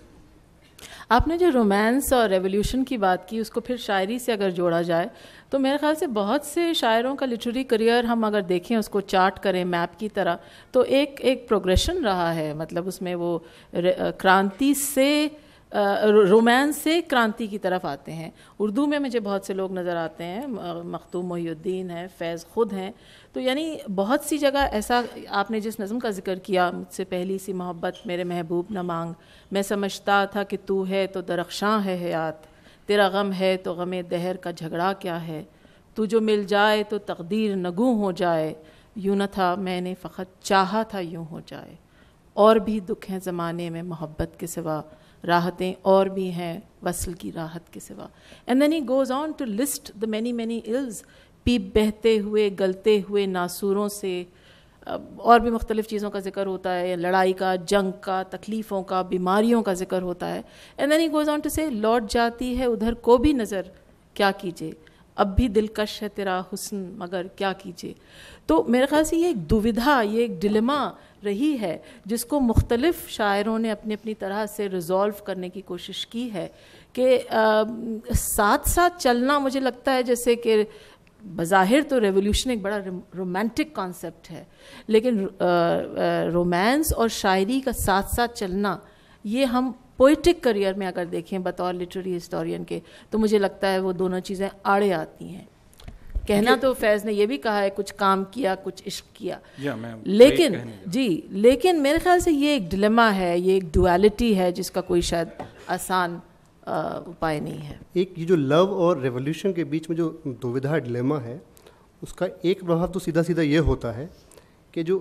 आपने जो रोमांस और रेवोल्यूशन की बात की उसको फिर शायरी से अगर जोड़ा जाए तो मेरे ख्याल से बहुत से शायरों का लिटरेरी करियर हम अगर देखें उसको चार्ट करें मैप की तरह तो एक एक प्रोग्रेशन रहा है मतलब उसमें वो क्रांति से रोमांस से क्रांति की तरफ आते हैं उर्दू में मुझे बहुत से लोग नज़र आते हैं मखतूम मोहुद्दीन है फैज़ ख़ुद हैं तो यानी बहुत सी जगह ऐसा आपने जिस नज़म का जिक्र किया मुझसे पहली सी मोहब्बत मेरे महबूब न मांग मैं समझता था कि तू है तो दरख्शां है हयात तेरा गम है तो गम दहर का झगड़ा क्या है तू जो मिल जाए तो तकदीर नगू हो जाए यूँ न था मैंने फ़कत चाहा था यूँ हो जाए और भी दुख हैं ज़माने में मोहब्बत के सिवा राहतें और भी हैं वसल की राहत के सिवा and then he goes on to list the many many ills पीप बहते हुए गलते हुए नासूरों से और भी मुख्तलिफ़ चीज़ों का जिक्र होता है लड़ाई का जंग का तकलीफ़ों का बीमारियों का जिक्र होता है and then he goes on to से लौट जाती है उधर को भी नज़र क्या कीजिए अब भी दिलकश है तेरा हुसन मगर क्या कीजिए तो मेरे ख्याल से ये एक दुविधा ये एक डिलेमा रही है जिसको मुख्तलिफ शायरों ने अपनी अपनी तरह से रिजॉल्व करने की कोशिश की है कि साथ साथ चलना मुझे लगता है जैसे कि बज़ाहिर तो रेवोल्यूशन एक बड़ा रोमांटिक कॉन्सेप्ट है लेकिन रोमांस और शायरी का साथ साथ चलना ये हम पोइट्रिक करियर में अगर देखें बतौर लिटरेरी हिस्टोरियन के तो मुझे लगता है वो दोनों चीज़ें आड़े आती हैं कहना तो फैज़ ने ये भी कहा है कुछ काम किया कुछ इश्क किया लेकिन जी लेकिन मेरे ख्याल से ये एक डिलेमा है ये एक डुअलिटी है जिसका कोई शायद आसान उपाय नहीं है एक ये जो लव और रेवोल्यूशन के बीच में जो दुविधा डिलेमा है उसका एक प्रभाव तो सीधा सीधा ये होता है कि जो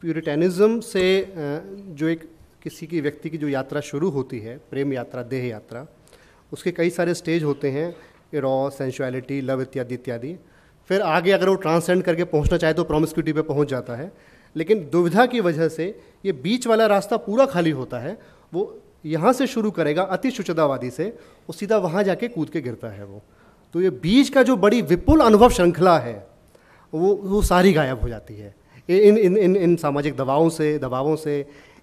प्यूरिटेनिज्म से जो एक किसी की व्यक्ति की जो यात्रा शुरू होती है प्रेम यात्रा देह यात्रा उसके कई सारे स्टेज होते हैं रॉ सेंशुअलिटी लव इत्यादि इत्यादि फिर आगे अगर वो ट्रांसेंड करके पहुंचना चाहे तो क्यूटी पर पहुँच जाता है लेकिन दुविधा की वजह से ये बीच वाला रास्ता पूरा खाली होता है वो यहाँ से शुरू करेगा अति शुचदावादी से वो सीधा वहाँ जाके कूद के गिरता है वो तो ये बीच का जो बड़ी विपुल अनुभव श्रृंखला है वो वो सारी गायब हो जाती है इन इन इन इन सामाजिक दबावों से दबावों से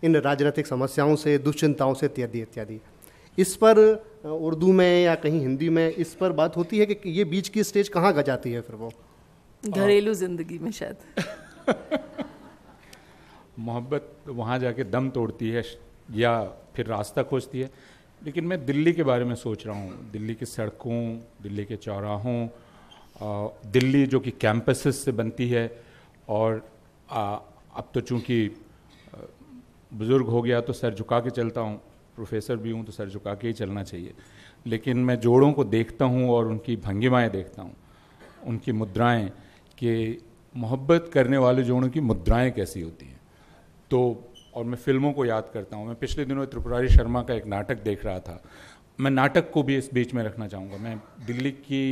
इन राजनीतिक समस्याओं से दुश्चिंताओं से इत्यादि इत्यादि इस पर उर्दू में या कहीं हिंदी में इस पर बात होती है कि ये बीच की स्टेज कहाँ का जाती है फिर वो घरेलू जिंदगी में शायद मोहब्बत वहाँ जाके दम तोड़ती है या फिर रास्ता खोजती है लेकिन मैं दिल्ली के बारे में सोच रहा हूँ दिल्ली की सड़कों दिल्ली के चौराहों दिल्ली जो कि कैंपसेस से बनती है और आ, अब तो चूँकि बुज़ुर्ग हो गया तो सर झुका के चलता हूँ प्रोफेसर भी हूँ तो सर झुका के ही चलना चाहिए लेकिन मैं जोड़ों को देखता हूँ और उनकी भंगिमाएँ देखता हूँ उनकी मुद्राएँ कि मोहब्बत करने वाले जोड़ों की मुद्राएँ कैसी होती हैं तो और मैं फिल्मों को याद करता हूँ मैं पिछले दिनों त्रिपुरारी शर्मा का एक नाटक देख रहा था मैं नाटक को भी इस बीच में रखना चाहूँगा मैं दिल्ली की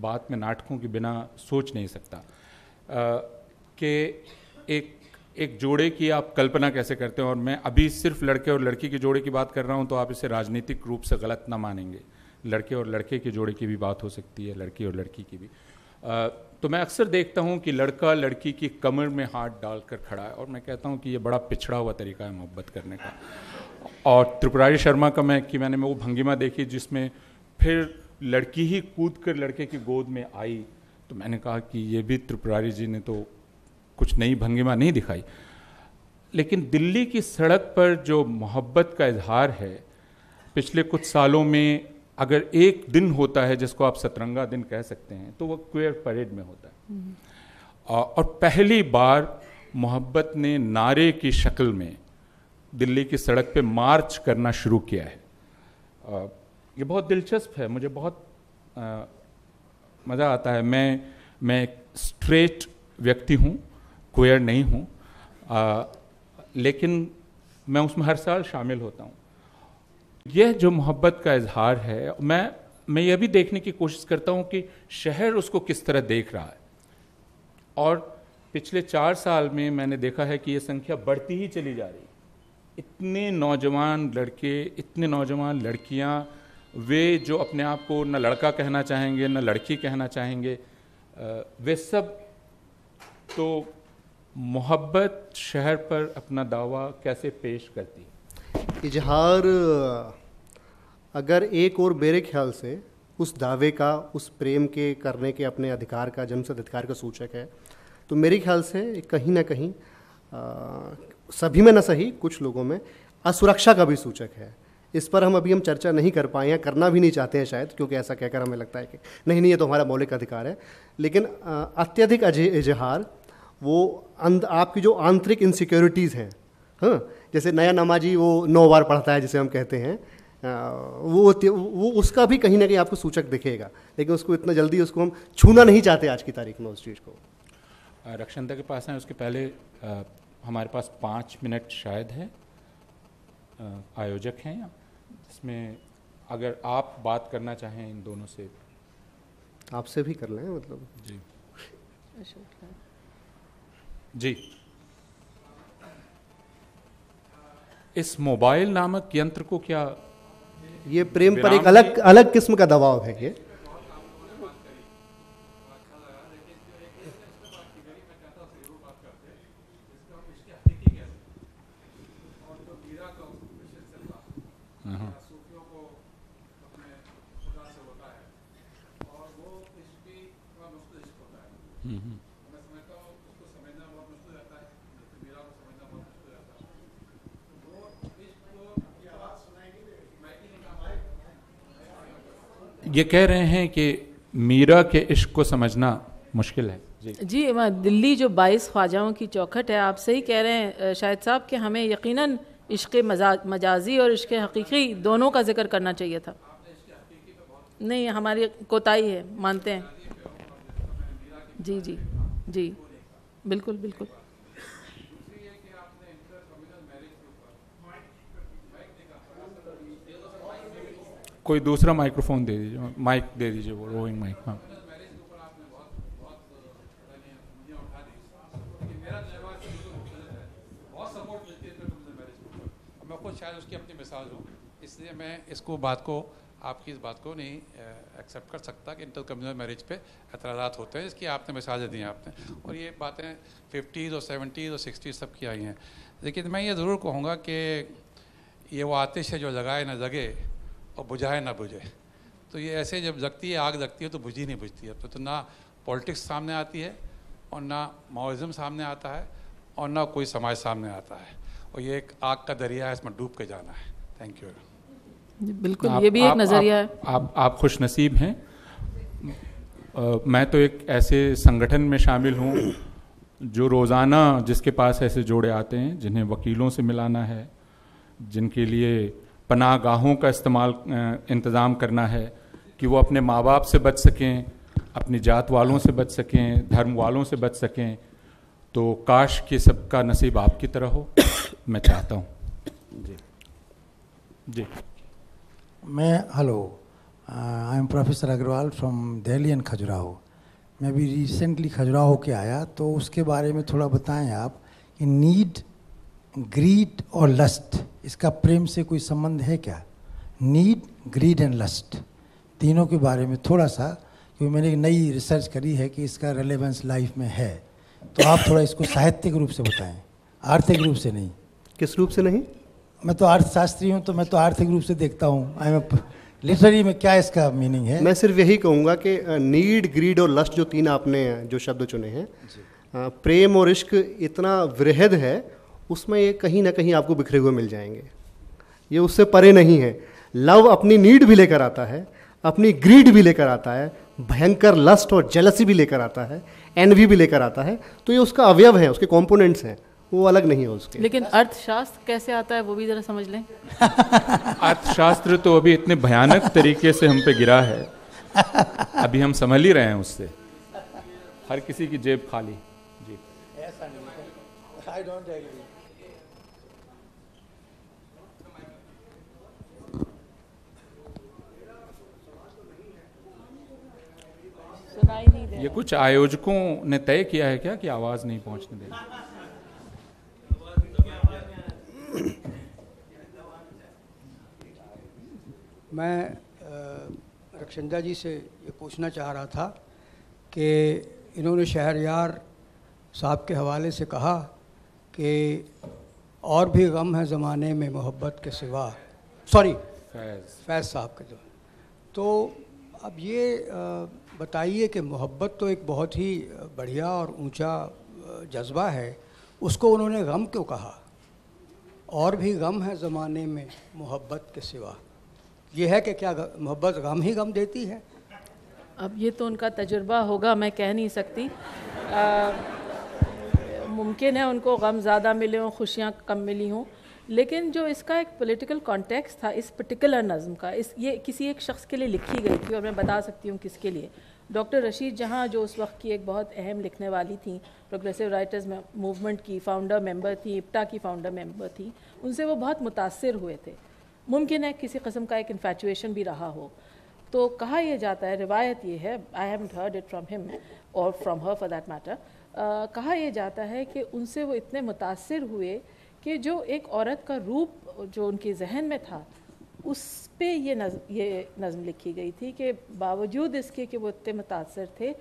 बात में नाटकों के बिना सोच नहीं सकता कि एक एक जोड़े की आप कल्पना कैसे करते हैं और मैं अभी सिर्फ लड़के और लड़की के जोड़े की बात कर रहा हूँ तो आप इसे राजनीतिक रूप से गलत ना मानेंगे लड़के और लड़के के जोड़े की भी बात हो सकती है लड़की और लड़की की भी आ, तो मैं अक्सर देखता हूँ कि लड़का लड़की की कमर में हाथ डाल कर खड़ा है और मैं कहता हूँ कि ये बड़ा पिछड़ा हुआ तरीका है मोहब्बत करने का और त्रिपुरारी शर्मा का मैं कि मैंने वो भंगिमा देखी जिसमें फिर लड़की ही कूद कर लड़के की गोद में आई तो मैंने कहा कि ये भी त्रिपुरारी जी ने तो कुछ नई भंगिमा नहीं दिखाई लेकिन दिल्ली की सड़क पर जो मोहब्बत का इजहार है पिछले कुछ सालों में अगर एक दिन होता है जिसको आप सतरंगा दिन कह सकते हैं तो वो क्वेयर परेड में होता है हम्म। और पहली बार मोहब्बत ने नारे की शक्ल में दिल्ली की सड़क पे मार्च करना शुरू किया है ये बहुत दिलचस्प है मुझे बहुत मज़ा आता है मैं मैं स्ट्रेट व्यक्ति हूँ क्वेयर नहीं हूँ लेकिन मैं उसमें हर साल शामिल होता हूँ यह जो मोहब्बत का इजहार है मैं मैं यह भी देखने की कोशिश करता हूँ कि शहर उसको किस तरह देख रहा है और पिछले चार साल में मैंने देखा है कि ये संख्या बढ़ती ही चली जा रही इतने नौजवान लड़के इतने नौजवान लड़कियाँ वे जो अपने आप को न लड़का कहना चाहेंगे न लड़की कहना चाहेंगे वे सब तो मोहब्बत शहर पर अपना दावा कैसे पेश करती इजहार अगर एक और मेरे ख्याल से उस दावे का उस प्रेम के करने के अपने अधिकार का जन्मसिद्ध अधिकार का सूचक है तो मेरे ख्याल से कहीं ना कहीं आ, सभी में ना सही कुछ लोगों में असुरक्षा का भी सूचक है इस पर हम अभी हम चर्चा नहीं कर पाए हैं करना भी नहीं चाहते हैं शायद क्योंकि ऐसा कहकर हमें लगता है कि नहीं नहीं ये तो हमारा मौलिक अधिकार है लेकिन अत्यधिक इजहार वो अंद आपकी जो आंतरिक इनसिक्योरिटीज़ हैं हाँ जैसे नया नमाजी वो नौ बार पढ़ता है जिसे हम कहते हैं वो वो उसका भी कहीं ना कहीं आपको सूचक दिखेगा लेकिन उसको इतना जल्दी उसको हम छूना नहीं चाहते आज की तारीख में उस चीज़ को रक्षा के पास हैं उसके पहले आ, हमारे पास पाँच मिनट शायद है आ, आयोजक हैं जिसमें अगर आप बात करना चाहें इन दोनों से आपसे भी कर लें मतलब जी जी इस मोबाइल नामक यंत्र को क्या ये प्रेम पर एक अलग अलग किस्म का दबाव है ये ये कह रहे हैं कि मीरा के इश्क को समझना मुश्किल है जी, जी दिल्ली जो बाईस ख्वाजाओं की चौखट है आप सही कह रहे हैं शायद साहब कि हमें यकीनन इश्क मजा, मजाजी और इश्क हकीकी दोनों का जिक्र करना चाहिए था नहीं हमारी कोताही है मानते हैं जी जी जी बिल्कुल बिल्कुल कोई दूसरा माइक्रोफोन दे दीजिए माइक दे दीजिए वो रोइंग माइक हाँ खुद शायद उसकी अपनी मिसाज हूँ इसलिए मैं इसको बात को आपकी इस बात को नहीं एक्सेप्ट कर सकता कि इंटर कम्यूनल मैरिज पे एतराज़ा होते हैं इसकी आपने मिसाजें दी हैं आपने और ये बातें फिफ्टीज़ और सेवेंटीज़ और सिक्सटीज़ सब की आई हैं लेकिन मैं ये ज़रूर कहूँगा कि ये वो आतिश है जो लगाए ना लगे और बुझाए ना बुझे तो ये ऐसे जब लगती है आग लगती है तो बुझी नहीं बुझती है तो, तो ना पॉलिटिक्स सामने आती है और ना माओइज़म सामने आता है और ना कोई समाज सामने आता है और ये एक आग का दरिया है इसमें डूब के जाना है थैंक यू बिल्कुल ये भी आप, एक नज़रिया है आप, आप, आप खुश नसीब हैं आ, मैं तो एक ऐसे संगठन में शामिल हूँ जो रोज़ाना जिसके पास ऐसे जोड़े आते हैं जिन्हें वकीलों से मिलाना है जिनके लिए पनाह का इस्तेमाल इंतज़ाम करना है कि वो अपने माँ बाप से बच सकें अपनी जात वालों से बच सकें धर्म वालों से बच सकें तो काश कि सबका नसीब आपकी तरह हो मैं चाहता हूँ जी जी मैं hello I am professor Agrawal from Delhi and Khajuraho मैं अभी रिसेंटली खजुराहो के आया तो उसके बारे में थोड़ा बताएं आप कि नीड ग्रीड और लस्ट इसका प्रेम से कोई संबंध है क्या नीड ग्रीड एंड लस्ट तीनों के बारे में थोड़ा सा क्योंकि मैंने एक नई रिसर्च करी है कि इसका रेलेवेंस लाइफ में है तो आप थोड़ा इसको साहित्यिक रूप से बताएं आर्थिक रूप से नहीं किस रूप से नहीं मैं तो अर्थशास्त्री हूँ तो मैं तो आर्थिक रूप से देखता हूँ आई एम लिटरेरी में क्या इसका मीनिंग है मैं सिर्फ यही कहूँगा कि नीड ग्रीड और लस्ट जो तीन आपने जो शब्द चुने हैं प्रेम और इश्क इतना वृहद है उसमें ये कहीं ना कहीं आपको बिखरे हुए मिल जाएंगे ये उससे परे नहीं है लव अपनी नीड भी लेकर आता है अपनी ग्रीड भी लेकर आता है भयंकर लस्ट और जेलसी भी लेकर आता है एनवी भी लेकर आता है तो ये उसका अवयव है उसके कॉम्पोनेंट्स हैं वो अलग नहीं है उसके लेकिन अर्थशास्त्र कैसे आता है वो भी जरा समझ लें अर्थशास्त्र तो अभी इतने भयानक तरीके से हम पे गिरा है अभी हम संभल ही रहे हैं उससे हर किसी की जेब खाली जी ऐसा नहीं सुनाई नहीं दे ये कुछ आयोजकों ने तय किया है क्या कि आवाज नहीं पहुंचने दे मैं रक्षिंदा जी से ये पूछना चाह रहा था कि इन्होंने शहर यार साहब के हवाले से कहा कि और भी गम है ज़माने में मोहब्बत के सिवा सॉरी फैज़ फैज़ साहब के जो तो अब ये बताइए कि मोहब्बत तो एक बहुत ही बढ़िया और ऊंचा जज्बा है उसको उन्होंने गम क्यों कहा और भी गम है ज़माने में मोहब्बत के सिवा ये है कि क्या मोहब्बत गम ही गम देती है अब ये तो उनका तजुर्बा होगा मैं कह नहीं सकती मुमकिन है उनको गम ज़्यादा मिले हों खुशियाँ कम मिली हों लेकिन जो इसका एक पॉलिटिकल कॉन्टेक्स था इस पर्टिकुलर नज़म का इस ये किसी एक शख्स के लिए लिखी गई थी और मैं बता सकती हूँ किसके लिए डॉक्टर रशीद जहाँ जो उस वक्त की एक बहुत अहम लिखने वाली थी प्रोग्रेसिव राइटर्स मूवमेंट की फाउंडर मेंबर थी इप्टा की फाउंडर मेंबर थी उनसे वो बहुत मुतासर हुए थे मुमकिन है किसी कस्म का एक इन्फेचुएशन भी रहा हो तो कहा यह जाता है रिवायत ये है I have heard it from him और from her for that matter कहा यह जाता है कि उनसे वो इतने मुतासर हुए कि जो एक औरत का रूप जो उनके जहन में था उस पर ये नज ये नज़म लिखी गई थी कि बावजूद इसके कि वो इतने मुतासर थे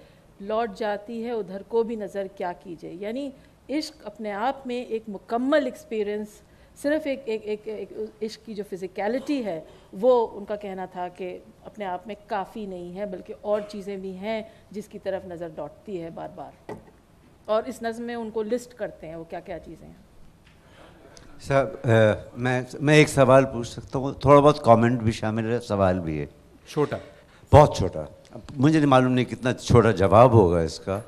लौट जाती है उधर को भी नज़र क्या कीजिए यानी इश्क अपने आप में एक मुकम्मल एक्सपीरियंस सिर्फ एक एक एक, एक इश्क की जो फिज़िकलिटी है वो उनका कहना था कि अपने आप में काफ़ी नहीं है बल्कि और चीज़ें भी हैं जिसकी तरफ नज़र लौटती है बार बार और इस नज़म में उनको लिस्ट करते हैं वो क्या क्या चीज़ें हैं सर मैं मैं एक सवाल पूछ सकता हूँ थोड़ा बहुत कमेंट भी शामिल है सवाल भी है छोटा बहुत छोटा मुझे नहीं मालूम नहीं कितना छोटा जवाब होगा इसका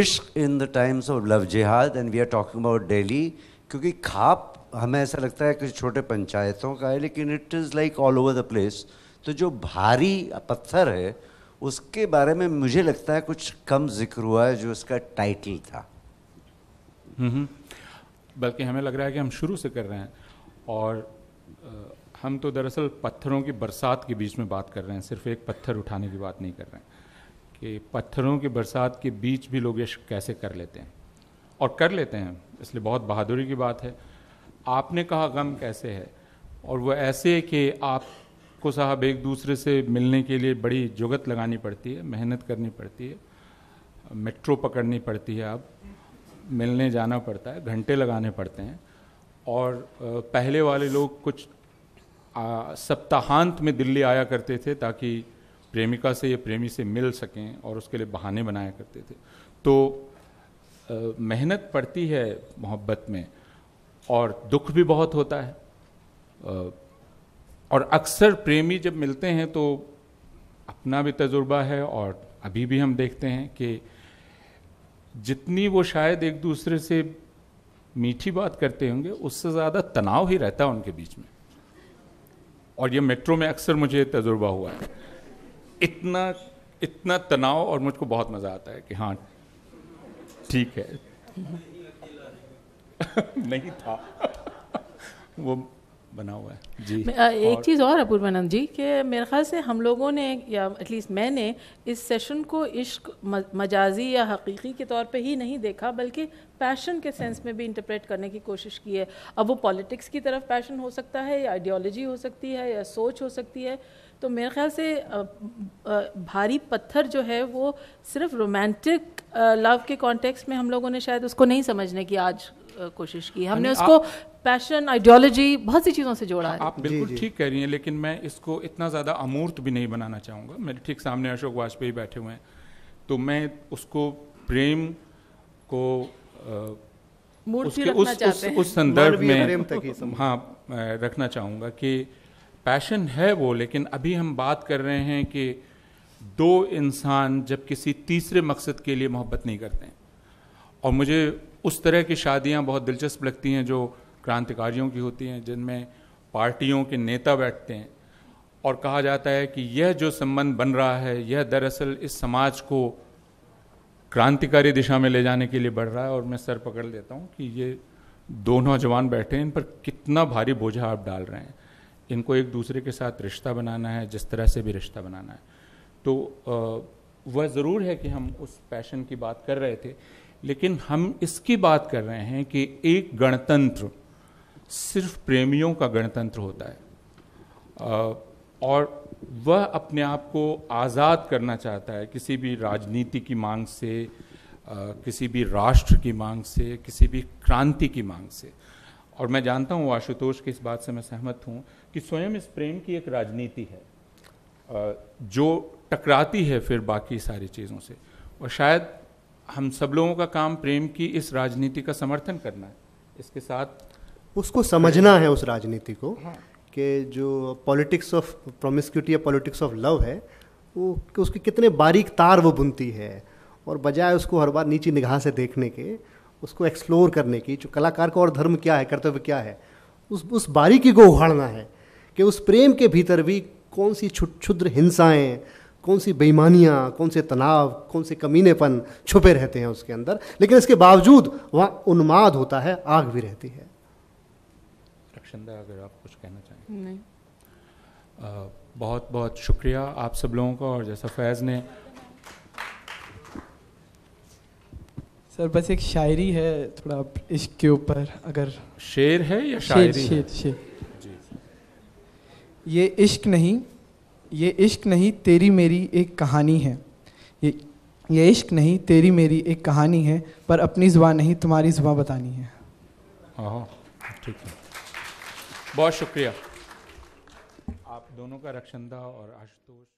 इश्क in the times of love jihad and we are talking about daily क्योंकि खाप हमें ऐसा लगता है कुछ छोटे पंचायतों का है लेकिन it is like all over the place तो जो भारी पत्थर है उसके बारे में मुझे लगता है कुछ कम जिक्र हुआ है जो इसका टाइटल था बल्कि हमें लग रहा है कि हम शुरू से कर रहे हैं और हम तो दरअसल पत्थरों की बरसात के बीच में बात कर रहे हैं सिर्फ एक पत्थर उठाने की बात नहीं कर रहे हैं कि पत्थरों की बरसात के बीच भी लोग यश कैसे कर लेते हैं और कर लेते हैं इसलिए बहुत बहादुरी की बात है आपने कहा गम कैसे है और वह ऐसे कि आपको साहब एक दूसरे से मिलने के लिए बड़ी जुगत लगानी पड़ती है मेहनत करनी पड़ती है मेट्रो पकड़नी पड़ती है अब मिलने जाना पड़ता है घंटे लगाने पड़ते हैं और पहले वाले लोग कुछ सप्ताहांत में दिल्ली आया करते थे ताकि प्रेमिका से या प्रेमी से मिल सकें और उसके लिए बहाने बनाया करते थे तो मेहनत पड़ती है मोहब्बत में और दुख भी बहुत होता है और अक्सर प्रेमी जब मिलते हैं तो अपना भी तजुर्बा है और अभी भी हम देखते हैं कि जितनी वो शायद एक दूसरे से मीठी बात करते होंगे उससे ज़्यादा तनाव ही रहता है उनके बीच में और ये मेट्रो में अक्सर मुझे तजुर्बा हुआ है इतना इतना तनाव और मुझको बहुत मज़ा आता है कि हाँ ठीक है नहीं था वो बना हुआ है जी एक चीज़ और अपूर्वानंद जी कि मेरे ख्याल से हम लोगों ने या एटलीस्ट मैंने इस सेशन को इश्क मजाजी या हकीकी के तौर पे ही नहीं देखा बल्कि पैशन के सेंस में भी इंटरप्रेट करने की कोशिश की है अब वो पॉलिटिक्स की तरफ पैशन हो सकता है या आइडियोलॉजी हो सकती है या सोच हो सकती है तो मेरे ख्याल से भारी पत्थर जो है वो सिर्फ रोमांटिक लव के कॉन्टेक्स्ट में हम लोगों ने शायद उसको नहीं समझने की आज कोशिश की हमने उसको पैशन आइडियोलॉजी बहुत सी चीज़ों से जोड़ा है आप बिल्कुल ठीक कह रही हैं लेकिन मैं इसको इतना ज़्यादा अमूर्त भी नहीं बनाना चाहूँगा मेरे ठीक सामने अशोक वाजपेयी बैठे हुए हैं तो मैं उसको प्रेम को उसके उस, उस, उस संदर्भ में हाँ रखना चाहूँगा कि पैशन है वो लेकिन अभी हम बात कर रहे हैं कि दो इंसान जब किसी तीसरे मकसद के लिए मोहब्बत नहीं करते हैं और मुझे उस तरह की शादियाँ बहुत दिलचस्प लगती हैं जो क्रांतिकारियों की होती हैं जिनमें पार्टियों के नेता बैठते हैं और कहा जाता है कि यह जो संबंध बन रहा है यह दरअसल इस समाज को क्रांतिकारी दिशा में ले जाने के लिए बढ़ रहा है और मैं सर पकड़ लेता हूँ कि ये दो नौजवान बैठे हैं इन पर कितना भारी बोझा आप डाल रहे हैं इनको एक दूसरे के साथ रिश्ता बनाना है जिस तरह से भी रिश्ता बनाना है तो वह ज़रूर है कि हम उस पैशन की बात कर रहे थे लेकिन हम इसकी बात कर रहे हैं कि एक गणतंत्र सिर्फ प्रेमियों का गणतंत्र होता है और वह अपने आप को आज़ाद करना चाहता है किसी भी राजनीति की मांग से किसी भी राष्ट्र की मांग से किसी भी क्रांति की मांग से और मैं जानता हूँ आशुतोष के इस बात से मैं सहमत हूँ कि स्वयं इस प्रेम की एक राजनीति है जो टकराती है फिर बाकी सारी चीज़ों से और शायद हम सब लोगों का काम प्रेम की इस राजनीति का समर्थन करना है इसके साथ उसको समझना है उस राजनीति को कि जो पॉलिटिक्स ऑफ प्रोमिस्क्यूटी या पॉलिटिक्स ऑफ लव है वो कि उसके कितने बारीक तार वो बुनती है और बजाय उसको हर बार नीचे निगाह से देखने के उसको एक्सप्लोर करने की जो कलाकार का और धर्म क्या है कर्तव्य क्या है उस उस बारीकी को उघाड़ना है कि उस प्रेम के भीतर भी कौन सी क्षुद्र हिंसाएं कौन सी बेईमानियाँ कौन से तनाव कौन से कमीनेपन छुपे रहते हैं उसके अंदर लेकिन इसके बावजूद वहाँ उन्माद होता है आग भी रहती है अगर आप कुछ कहना चाहें बहुत बहुत शुक्रिया आप सब लोगों का और जैसा फैज़ ने सर बस एक शायरी है थोड़ा इश्क के ऊपर अगर शेर है या शायरी शेर, है? शेर, शेर। ये इश्क नहीं ये इश्क नहीं तेरी मेरी एक कहानी है ये ये इश्क नहीं तेरी मेरी एक कहानी है पर अपनी जुबा नहीं तुम्हारी जुबान बतानी है ठीक है बहुत शुक्रिया आप दोनों का रक्षंदा और आशुतोष